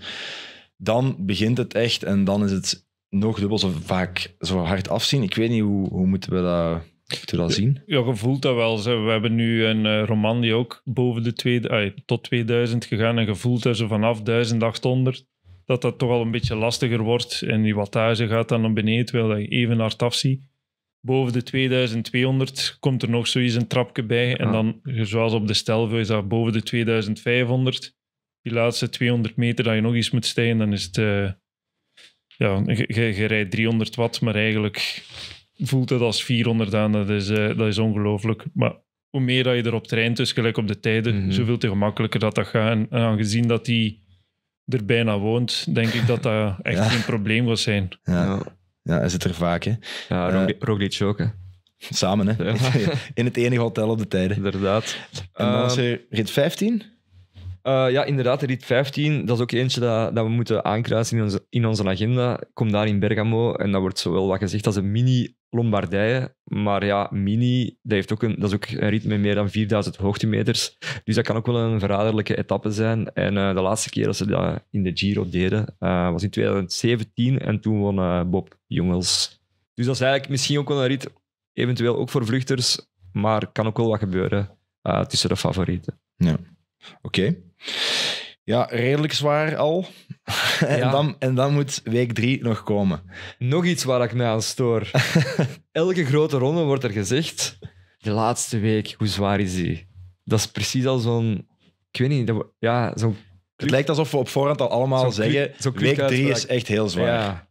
dan begint het echt en dan is het nog dubbel zo vaak zo hard afzien. Ik weet niet hoe, hoe moeten we dat. Moeten zien? Ja, je voelt dat wel. We hebben nu een eh, roman die ook boven de tweede, tot 2000 gegaan en je voelt dat zo vanaf 1800 dat dat toch al een beetje lastiger wordt en die wattage gaat dan naar beneden, terwijl je even hard afziet. Boven de 2200 komt er nog zoiets een trapje bij. En ah. dan, zoals op de stelvoer, is dat boven de 2500 die laatste 200 meter dat je nog eens moet stijgen, dan is het... Eh, ja, je rijdt 300 watt, maar eigenlijk voelt het als 400 aan. Dat is, eh, dat is ongelooflijk. Maar hoe meer dat je erop traint, dus gelijk op de tijden, mhm. zoveel te gemakkelijker dat dat gaat. En, aangezien dat hij er bijna woont, denk ik dat dat echt geen probleem was zijn. Ja. ja, hij zit er vaak, hè. Ja, uh, Samen, hè. Ja. In het enige hotel op de tijden. Inderdaad. En dan um, er rit 15? Eh, ja, inderdaad, rit 15. Dat is ook eentje dat, dat we moeten aankruisen in onze, in onze agenda. Ik kom daar in Bergamo en dat wordt zowel wat gezegd als een mini Lombardije. Maar ja, mini, dat, heeft ook een, dat is ook een rit met meer dan 4000 hoogtemeters. Dus dat kan ook wel een verraderlijke etappe zijn. En eh, de laatste keer dat ze dat in de Giro deden, eh, was in 2017 en toen won Bob Jongels. Dus dat is eigenlijk misschien ook wel een rit, eventueel ook voor vluchters, maar kan ook wel wat gebeuren tussen de favorieten. Ja. Oké. Ja, redelijk zwaar al. en, dan, en dan moet week drie nog komen. Nog iets waar ik me aan stoor. Elke grote ronde wordt er gezegd, de laatste week, hoe zwaar is die? Dat is precies al zo'n, ik weet niet, ja, zo'n... Het lijkt alsof we op voorhand al allemaal zeggen, week drie is echt heel zwaar.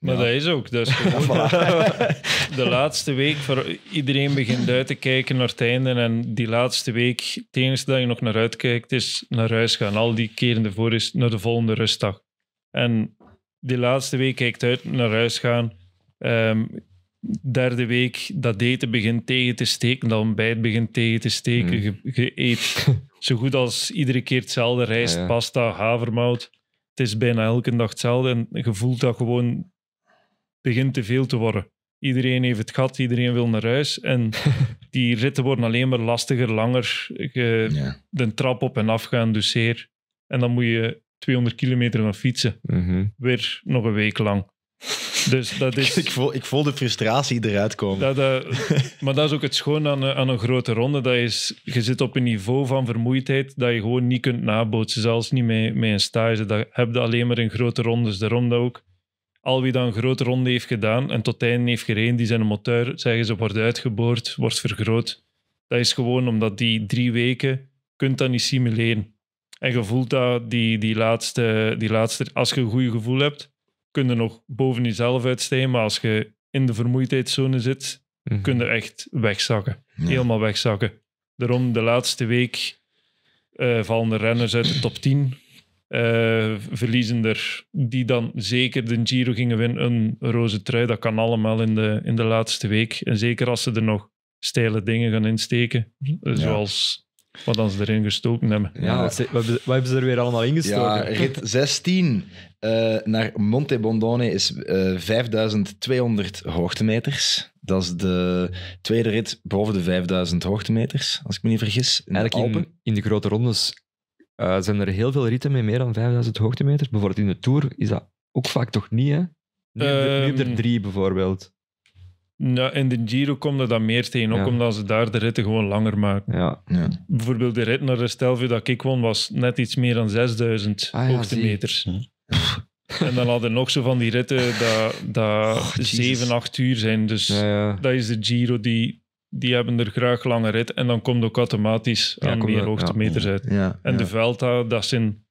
Maar dat is ook. de laatste week voor iedereen begint uit te kijken naar het einde. En die laatste week, het enige dat je nog naar uitkijkt, is naar huis gaan. Al die keren ervoor is naar de volgende rustdag. En die laatste week kijkt uit naar huis gaan. Um, derde week, dat eten begint tegen te steken, dat ontbijt begint tegen te steken. Je, hmm. eet zo goed als iedere keer hetzelfde: rijst, pasta, havermout het is bijna elke dag hetzelfde en je voelt dat gewoon begint te veel te worden. Iedereen heeft het gat, iedereen wil naar huis en die ritten worden alleen maar lastiger, langer. Je, De trap op en af gaan, dus zeer. En dan moet je 200 kilometer gaan fietsen. Mhm. Weer nog een week lang. Dus dat is, ik, voel, ik voel de frustratie eruit komen. Dat, eh, maar dat is ook het schoon aan, aan, een grote ronde. Dat is, je zit op een niveau van vermoeidheid dat je gewoon niet kunt nabootsen. Zelfs niet met, met een stage. Dat heb je alleen maar in grote rondes. Daarom dat ook al wie dan een grote ronde heeft gedaan en tot einde heeft gereden, die zijn een motor, zeggen ze, wordt uitgeboord, wordt vergroot. Dat is gewoon omdat die drie weken kunt dat niet simuleren. En je voelt dat die, die, laatste, die laatste, als je een goed gevoel hebt, kun je nog boven jezelf uitsteken, Maar als je in de vermoeidheidszone zit, mhm. kun je echt wegzakken. Helemaal wegzakken. Daarom de laatste week uh, vallen de renners uit de top 10. Uh, eh, verliezen er die dan zeker de Giro gingen winnen. Een roze trui, dat kan allemaal in de, in de laatste week. En zeker als ze er nog steile dingen gaan insteken, zoals wat dan ze erin gestoken hebben. Ja, wat, hebben ze- er weer allemaal Ja, ingestoken? rit 16 eh, naar Monte Bondone is 5200 eh, hoogtemeters. Dat is de tweede rit boven de 5000 hoogtemeters, als ik me niet vergis. In de in, in de grote rondes eh, zijn er heel veel ritten met meer dan 5000 hoogtemeters. Bijvoorbeeld in de Tour is dat ook vaak toch niet, hè? Nu, heb je- nu er ehm, drie bijvoorbeeld. Ja, in de Giro komt er dan meer tegen, ook omdat ze daar de ritten gewoon langer maken. Ja. ja. Bijvoorbeeld de rit naar Stelvio dat ik won, was net iets meer dan 6000 hoogtemeters. Ah, hoogte meters. En dan hadden nog zo van die ritten dat, dat 7, 8 uur zijn. Dus dat is de Giro, die, die hebben er graag lange rit. En dan komt ook automatisch aan meer hoogtemeters uit. en de Velta, dat zijn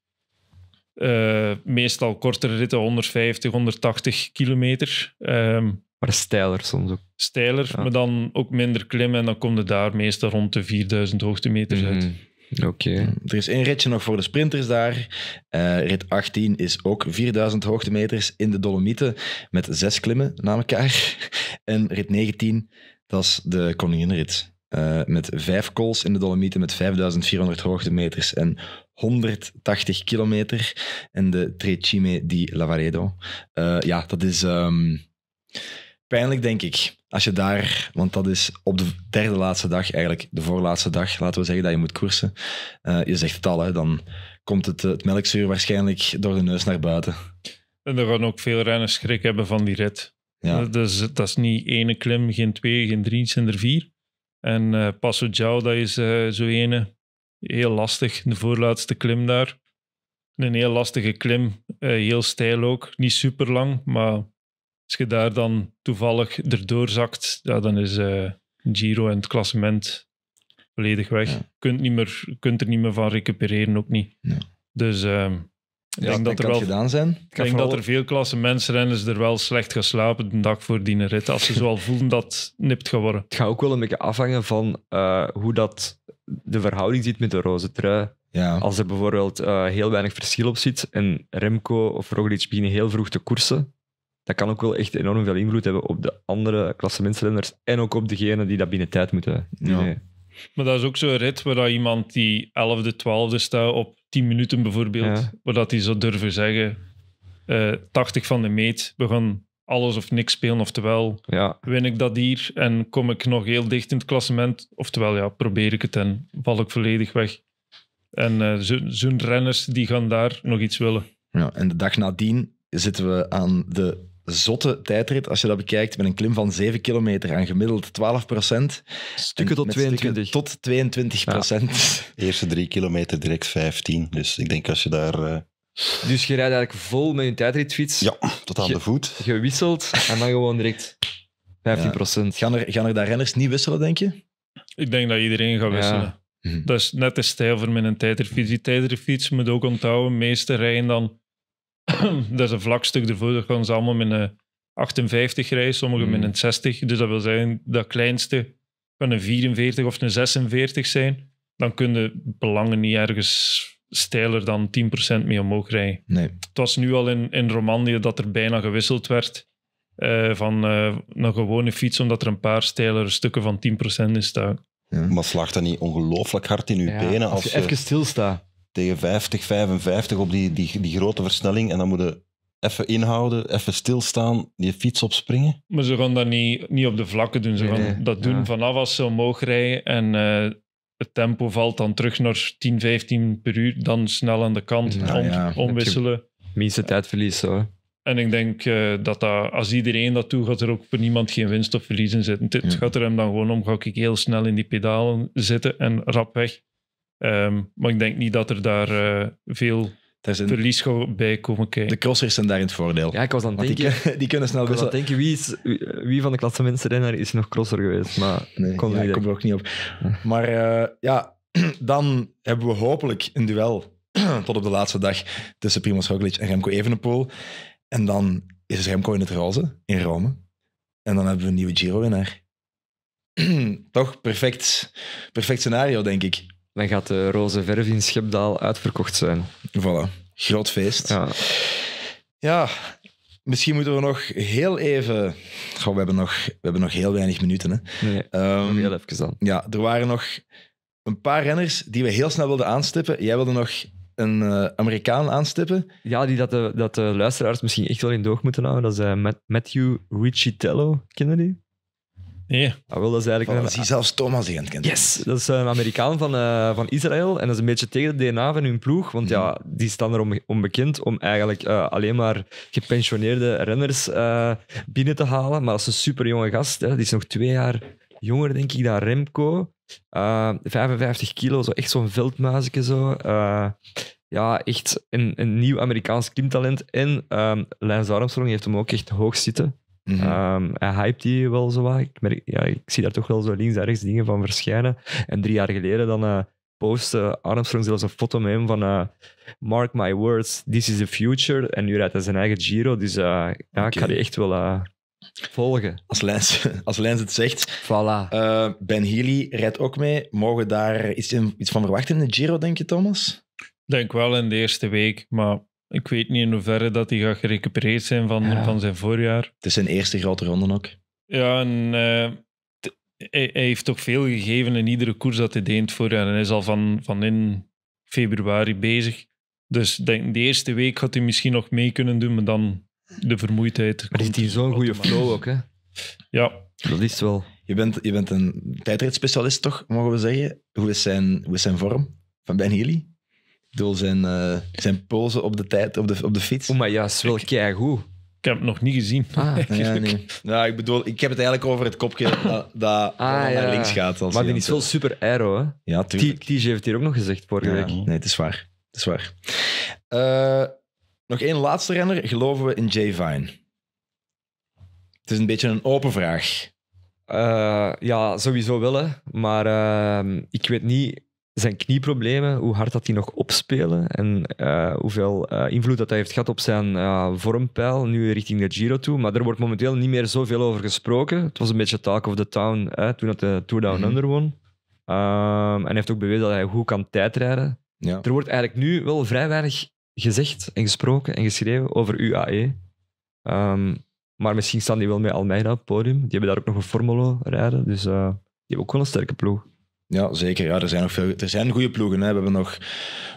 eh, meestal kortere ritten, 150, 180 kilometer. Ehm, maar steiler soms ook. Stijler, maar dan ook minder klimmen en dan kom je daar meestal rond de 4000 hoogtemeters mm uit. Oké. Er is één ritje nog voor de sprinters daar. Eh, rit 18 is ook 4000 hoogtemeters in de Dolomieten met zes klimmen na elkaar. en rit 19, dat is de koninginrit. Uh, met vijf calls in de Dolomieten met 5400 hoogtemeters en 180 kilometer. En de Trecime di Lavaredo. Eh, ja, dat is... Ehm, pijnlijk, denk ik. Als je daar, want dat is op de derde laatste dag, eigenlijk de voorlaatste dag, laten we zeggen dat je moet koersen. Eh, je zegt het al, hè, dan komt het, eh, het melkzuur waarschijnlijk door de neus naar buiten. En er gaan ook veel renners schrik hebben van die rit. Ja. Dus dat is niet ene klim, geen twee, geen drie, zijn er vier. En uh, Passo Giao, dat is uh, zo ene. Heel lastig, de voorlaatste klim daar. Een heel lastige klim, heel steil ook. Niet super lang, maar als je daar dan toevallig erdoor zakt, ja, dan is eh, Giro en het klassement volledig weg. Je kunt, kunt er niet meer van recupereren, ook niet. Dus, ehm, ja. Dus ik denk dat er wel gedaan zijn. Ik denk dat er veel klasse renners er wel slecht gaan slapen de dag voor die rit, als ze zo al voelen dat nipt geworden. Het gaat ook wel een beetje afhangen van eh, hoe dat de verhouding ziet met de roze trui. Ja. Als er bijvoorbeeld eh, heel weinig verschil op zit en Remco of Roglic beginnen heel vroeg te koersen, dat kan ook wel echt enorm veel invloed hebben op de andere klassementsrenners en ook op degene die dat binnen tijd moeten. Ja. Maar dat is ook zo'n rit waar dat iemand die 11e, 12e staat op 10 minuten bijvoorbeeld, ja. waar dat die zo durven zeggen: uh, eh, 80 van de meet, we gaan alles of niks spelen. Oftewel, ja. win ik dat hier en kom ik nog heel dicht in het klassement. Oftewel, ja, probeer ik het en val ik volledig weg. En eh, zo'n renners die gaan daar nog iets willen. Ja, en de dag nadien zitten we aan de zotte tijdrit als je dat bekijkt met een klim van 7 kilometer aan gemiddeld 12 procent. Stukken tot 22. tot 22 procent. Eerste drie kilometer direct 15. Dus ik denk als je daar... Eh, dus je rijdt eigenlijk vol met je tijdritfiets. Ja, tot aan de voet. Je wisselt en dan gewoon direct 15 procent. Gaan, er, gaan er daar renners niet wisselen, denk je? Ik denk dat iedereen gaat wisselen. Ja. Mhm. Dat is net de stijl voor mijn tijdritfiets. Die tijdritfiets moet ook onthouden, meeste rijden dan dat is een vlak stuk ervoor. Dat gaan ze allemaal met een 58 rijden, sommigen mm. met hmm. een 60. Dus dat wil zeggen, dat kleinste kan een 44 of een 46 zijn. Dan kunnen belangen niet ergens steiler dan 10% mee omhoog rijden. Nee. Het was nu al in, in Romandie dat er bijna gewisseld werd eh, van eh, een gewone fiets, omdat er een paar steilere stukken van 10% in staan. Ja. Maar slaagt dat niet ongelooflijk hard in uw benen? Als, je, je even stilstaat tegen 50, 55 op die, die, die grote versnelling. En dan moeten even inhouden, even stilstaan, die fiets opspringen. Maar ze gaan dat niet, niet op de vlakken doen. Ze gaan dat doen vanaf als ze omhoog rijden. En eh, het tempo valt dan terug naar 10, 15 per uur. Dan snel aan de kant om, omwisselen. Minste tijdverlies hoor. En ik denk eh, dat, dat als iedereen dat doet, gaat er ook voor niemand geen winst of verlies in zitten. Het gaat er hem dan gewoon om, ga ik heel snel in die pedalen zitten en rap weg. Ehm, maar ik denk niet dat er daar eh, veel een... verlies bij komen kijken. De crossers zijn daar in het voordeel. Ja, ik was aan het denken... Die, kunnen snel Ik denken, wie, is, wie, wie van de klassementsrenner is nog crosser geweest? Maar nee, ik kom er ook niet op. Maar eh, ja, dan hebben we hopelijk een duel tot op de laatste dag tussen Primoz Roglic en Remco Evenepoel. En dan is dus Remco in het roze in Rome. En dan hebben we een nieuwe Giro-winnaar. Toch perfect, perfect scenario, denk ik. Dan gaat de roze verf in Schepdaal uitverkocht zijn. Voilà, groot feest. Ja, ja misschien moeten we nog heel even... Goh, we, hebben nog, we hebben nog heel weinig minuten. Hè. Nee, ehm, heel even dan. Ja, er waren nog een paar renners die we heel snel wilden aanstippen. Jij wilde nog een eh, Amerikaan aanstippen. Ja, die dat de, dat de luisteraars misschien echt wel in doog moeten houden. Dat is eh, Matthew Ricitello. Kennen die? Nee. Ah, wel, dat is eigenlijk een- zie zelfs Thomas die kent. Yes, dat is een Amerikaan van, eh, van Israël. En dat is een beetje tegen het DNA van hun ploeg. Want ja, mm. die staan erom onbekend om eigenlijk eh, alleen maar gepensioneerde renners eh, binnen te halen. Maar dat is een superjonge gast. Hè. Die is nog twee jaar jonger, denk ik, dan Remco. 55 kilo, zo echt zo'n veldmuizen. zo. ja, echt een, een nieuw Amerikaans klimtalent. En ehm Lance Armstrong heeft hem ook echt hoog zitten. Mhm. Ehm, hij hypt die wel zo wat. Ik, ja, ik zie daar toch wel zo links en rechts dingen van verschijnen. En drie jaar geleden dan uh, postte Armstrong zelfs een foto met hem van eh, Mark my words, this is the future. En nu rijdt hij zijn eigen Giro, dus eh, ja, ik ga die echt wel volgen. Als Lens, als Lens het zegt. Voilà. ben Healy rijdt ook mee. Mogen daar iets, iets van verwachten in de Giro, denk je, Thomas? Denk wel in de eerste week, maar ik weet niet in hoeverre dat hij gaat gerecupereerd zijn van, van zijn voorjaar. Het is zijn eerste grote ronde ook. Ja, en eh, hij, heeft toch veel gegeven in iedere koers dat hij deed voorjaar. En hij is al van, van in februari bezig. Dus denk, de eerste week had hij misschien nog mee kunnen doen, maar dan de vermoeidheid. Maar heeft hij zo'n goede flow ook, hè? Ja. Dat is wel. Je bent, je bent een tijdritspecialist, toch, mogen we zeggen? Hoe is zijn, hoe is zijn vorm van Ben Healy? door zijn, uh, zijn pose op de, tijd, op, de, op de fiets. Oh, maar ja, is wel Ik heb het nog niet gezien. Ah, ja, nee. ja, ik bedoel, ik heb het eigenlijk over het kopje dat, ah, naar links gaat. Als maar die is wel super aero, hè? Ja, tuurlijk. TJ heeft hier ook nog gezegd vorige week. Nee, het is waar. Het is eh, nog één laatste renner. Geloven we in Jay Vine? Het is een beetje een open vraag. Eh, ja, sowieso willen Maar ehm, ik weet niet zijn knieproblemen, hoe hard dat die nog opspelen en eh, hoeveel eh, invloed dat hij heeft gehad op zijn eh, vormpeil, nu richting de Giro toe. Maar er wordt momenteel niet meer zoveel over gesproken. Het was een beetje talk of the town hè, toen dat de Tour Down mhm. Under won. Ehm, en hij heeft ook bewezen dat hij goed kan tijdrijden. Ja. Er wordt eigenlijk nu wel vrij weinig gezegd en gesproken en geschreven over UAE. Ehm, maar misschien staan die wel met Almeida op het podium. Die hebben daar ook nog een Formolo rijden, dus die hebben ook wel een sterke ploeg. Ja, zeker. Ja, er, zijn nog veel, er zijn goede ploegen. Hè. We hebben nog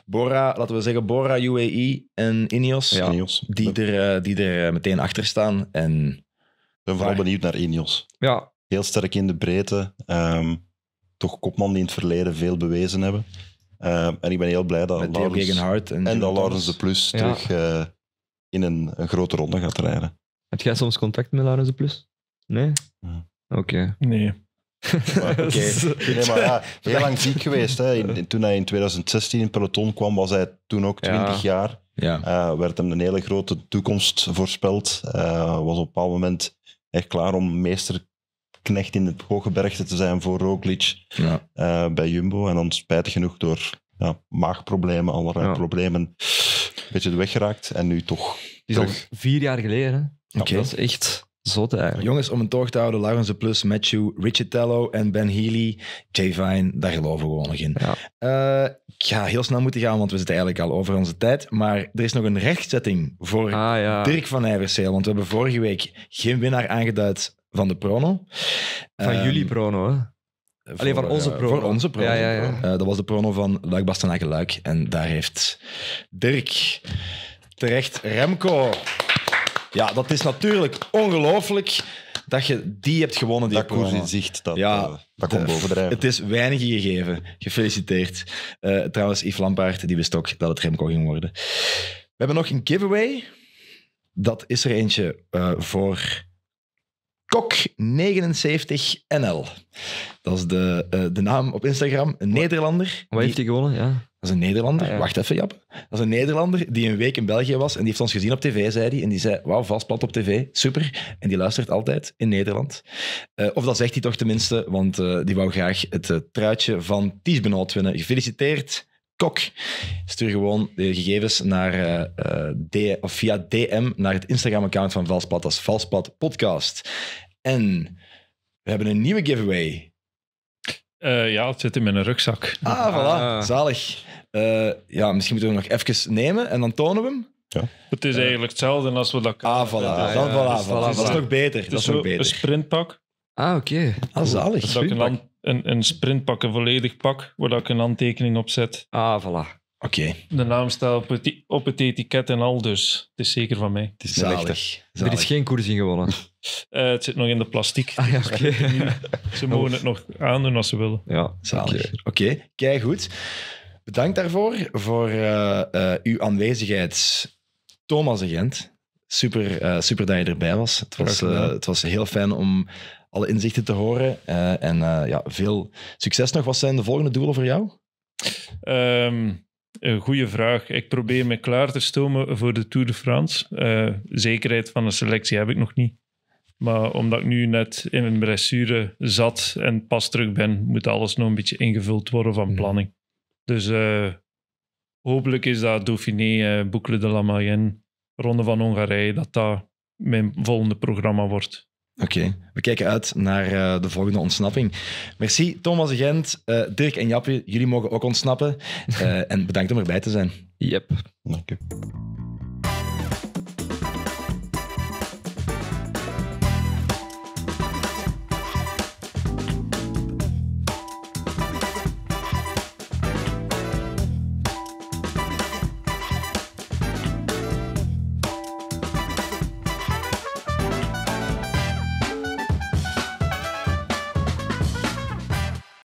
Bora, laten we zeggen Bora, UAE en Ineos. Ineos. Die, er, eh, die er eh, meteen achter staan. En ik ben vooral benieuwd naar Ineos. Ja. Heel sterk in de breedte. Ehm, toch kopman die in het verleden veel bewezen hebben. Ehm, en ik ben heel blij dat Met Laurens, en, en dat Laurens de Plus terug eh, in een, grote ronde gaat rijden. Heb jij soms contact met Laurens de Plus? Nee? Oké. Nee. Oké, okay. Dus- nee, maar heel lang ziek geweest. Hè. In, toen hij in 2016 in peloton kwam, was hij toen ook 20 jaar. Ja. Eh, werd hem een hele grote toekomst voorspeld. Uh, was op een bepaald moment echt klaar om meesterknecht in het hoge bergte te zijn voor Roglic ja. Eh, bij Jumbo. En dan spijtig genoeg door ja, maagproblemen, allerlei problemen, een beetje weggeraakt. En nu toch. Het is al vier jaar geleden. Hè? Dat is echt Jongens, om een toog te houden, Laurens de Plus, Matthew, Tello en Ben Healy. Jay Vine, daar geloven we gewoon nog in. Eh, ik ga heel snel moeten gaan, want we zitten eigenlijk al over onze tijd. Maar er is nog een rechtzetting voor ah, Dirk van Nijverseel. Want we hebben vorige week geen winnaar aangeduid van de prono. Van ehm, jullie prono, hè? Alleen van onze eh, prono. voor onze prono. Ja, ja, ja. Eh, dat was de prono van Luik Bastenaken Luik. En daar heeft Dirk terecht Remco ja, dat is natuurlijk ongelooflijk dat je die hebt gewonnen. Die dat in zicht, eh, dat, ja, dat komt eh, bovendrijven. Het is weinig gegeven. Gefeliciteerd. Eh, trouwens, Yves Lampaard, die wist ook dat het Remco ging worden. We hebben nog een giveaway. Dat is er eentje voor Kok79NL. Dat is de, eh, de naam op Instagram. Een Nederlander. Wat heeft gewonnen? Ja. Dat is een Nederlander. Ah, Wacht even, Jap. Dat is een Nederlander die een week in België was en die heeft ons gezien op tv, zei hij. En die zei, wauw, vast plat op tv. Super. En die luistert altijd in Nederland. Eh, of dat zegt hij toch tenminste, want eh, die wou graag het truitje van Ties winnen. Gefeliciteerd kok. Stuur gewoon de gegevens naar, eh, eh, d, of via DM naar het Instagram-account van Valspad als Valspad Podcast. En we hebben een nieuwe giveaway. Eh, ja, het zit in mijn rugzak. Ah, ah. voilà. Zalig. ja, misschien moeten we hem nog even nemen en dan tonen we hem. Ja. Het is eigenlijk hetzelfde als we dat Ah, voilà. Ja, voilà, Dat is nog beter. dat is nog beter. Een sprintpak. Ah, oké. Ah, zalig. Dat is ook een een, een sprintpak, een volledig pak, waar ik een handtekening op zet. Ah, voilà. Oké. De naam staat op het, op het, etiket en al, dus het is zeker van mij. Het is zalig. Er is geen koers in gewonnen. Eh, het zit nog in de plastic. Ah, ja, ze mogen het nog aandoen als ze willen. Ja, zalig. Oké, kijk goed. Bedankt daarvoor, voor eh, eh, uw aanwezigheid, Thomas Agent. Super, super dat je erbij was. Het was, het was heel fijn om alle inzichten te horen. Eh, en eh, ja, veel succes nog. Wat zijn de volgende doelen voor jou? Um, een goede vraag. Ik probeer me klaar te stomen voor de Tour de France. Eh, zekerheid van een selectie heb ik nog niet. Maar omdat ik nu net in een blessure zat en pas terug ben, moet alles nog een beetje ingevuld worden van mhm. planning. Dus hopelijk is dat Dauphiné, Boucle de la Mayenne, Ronde van Hongarije, dat dat mijn volgende programma wordt. Oké, we kijken uit naar eh, de volgende ontsnapping. Merci, Thomas de Gent, eh, Dirk en Japje, Jullie mogen ook ontsnappen. Eh, en bedankt om erbij te zijn. Yep. Dank je.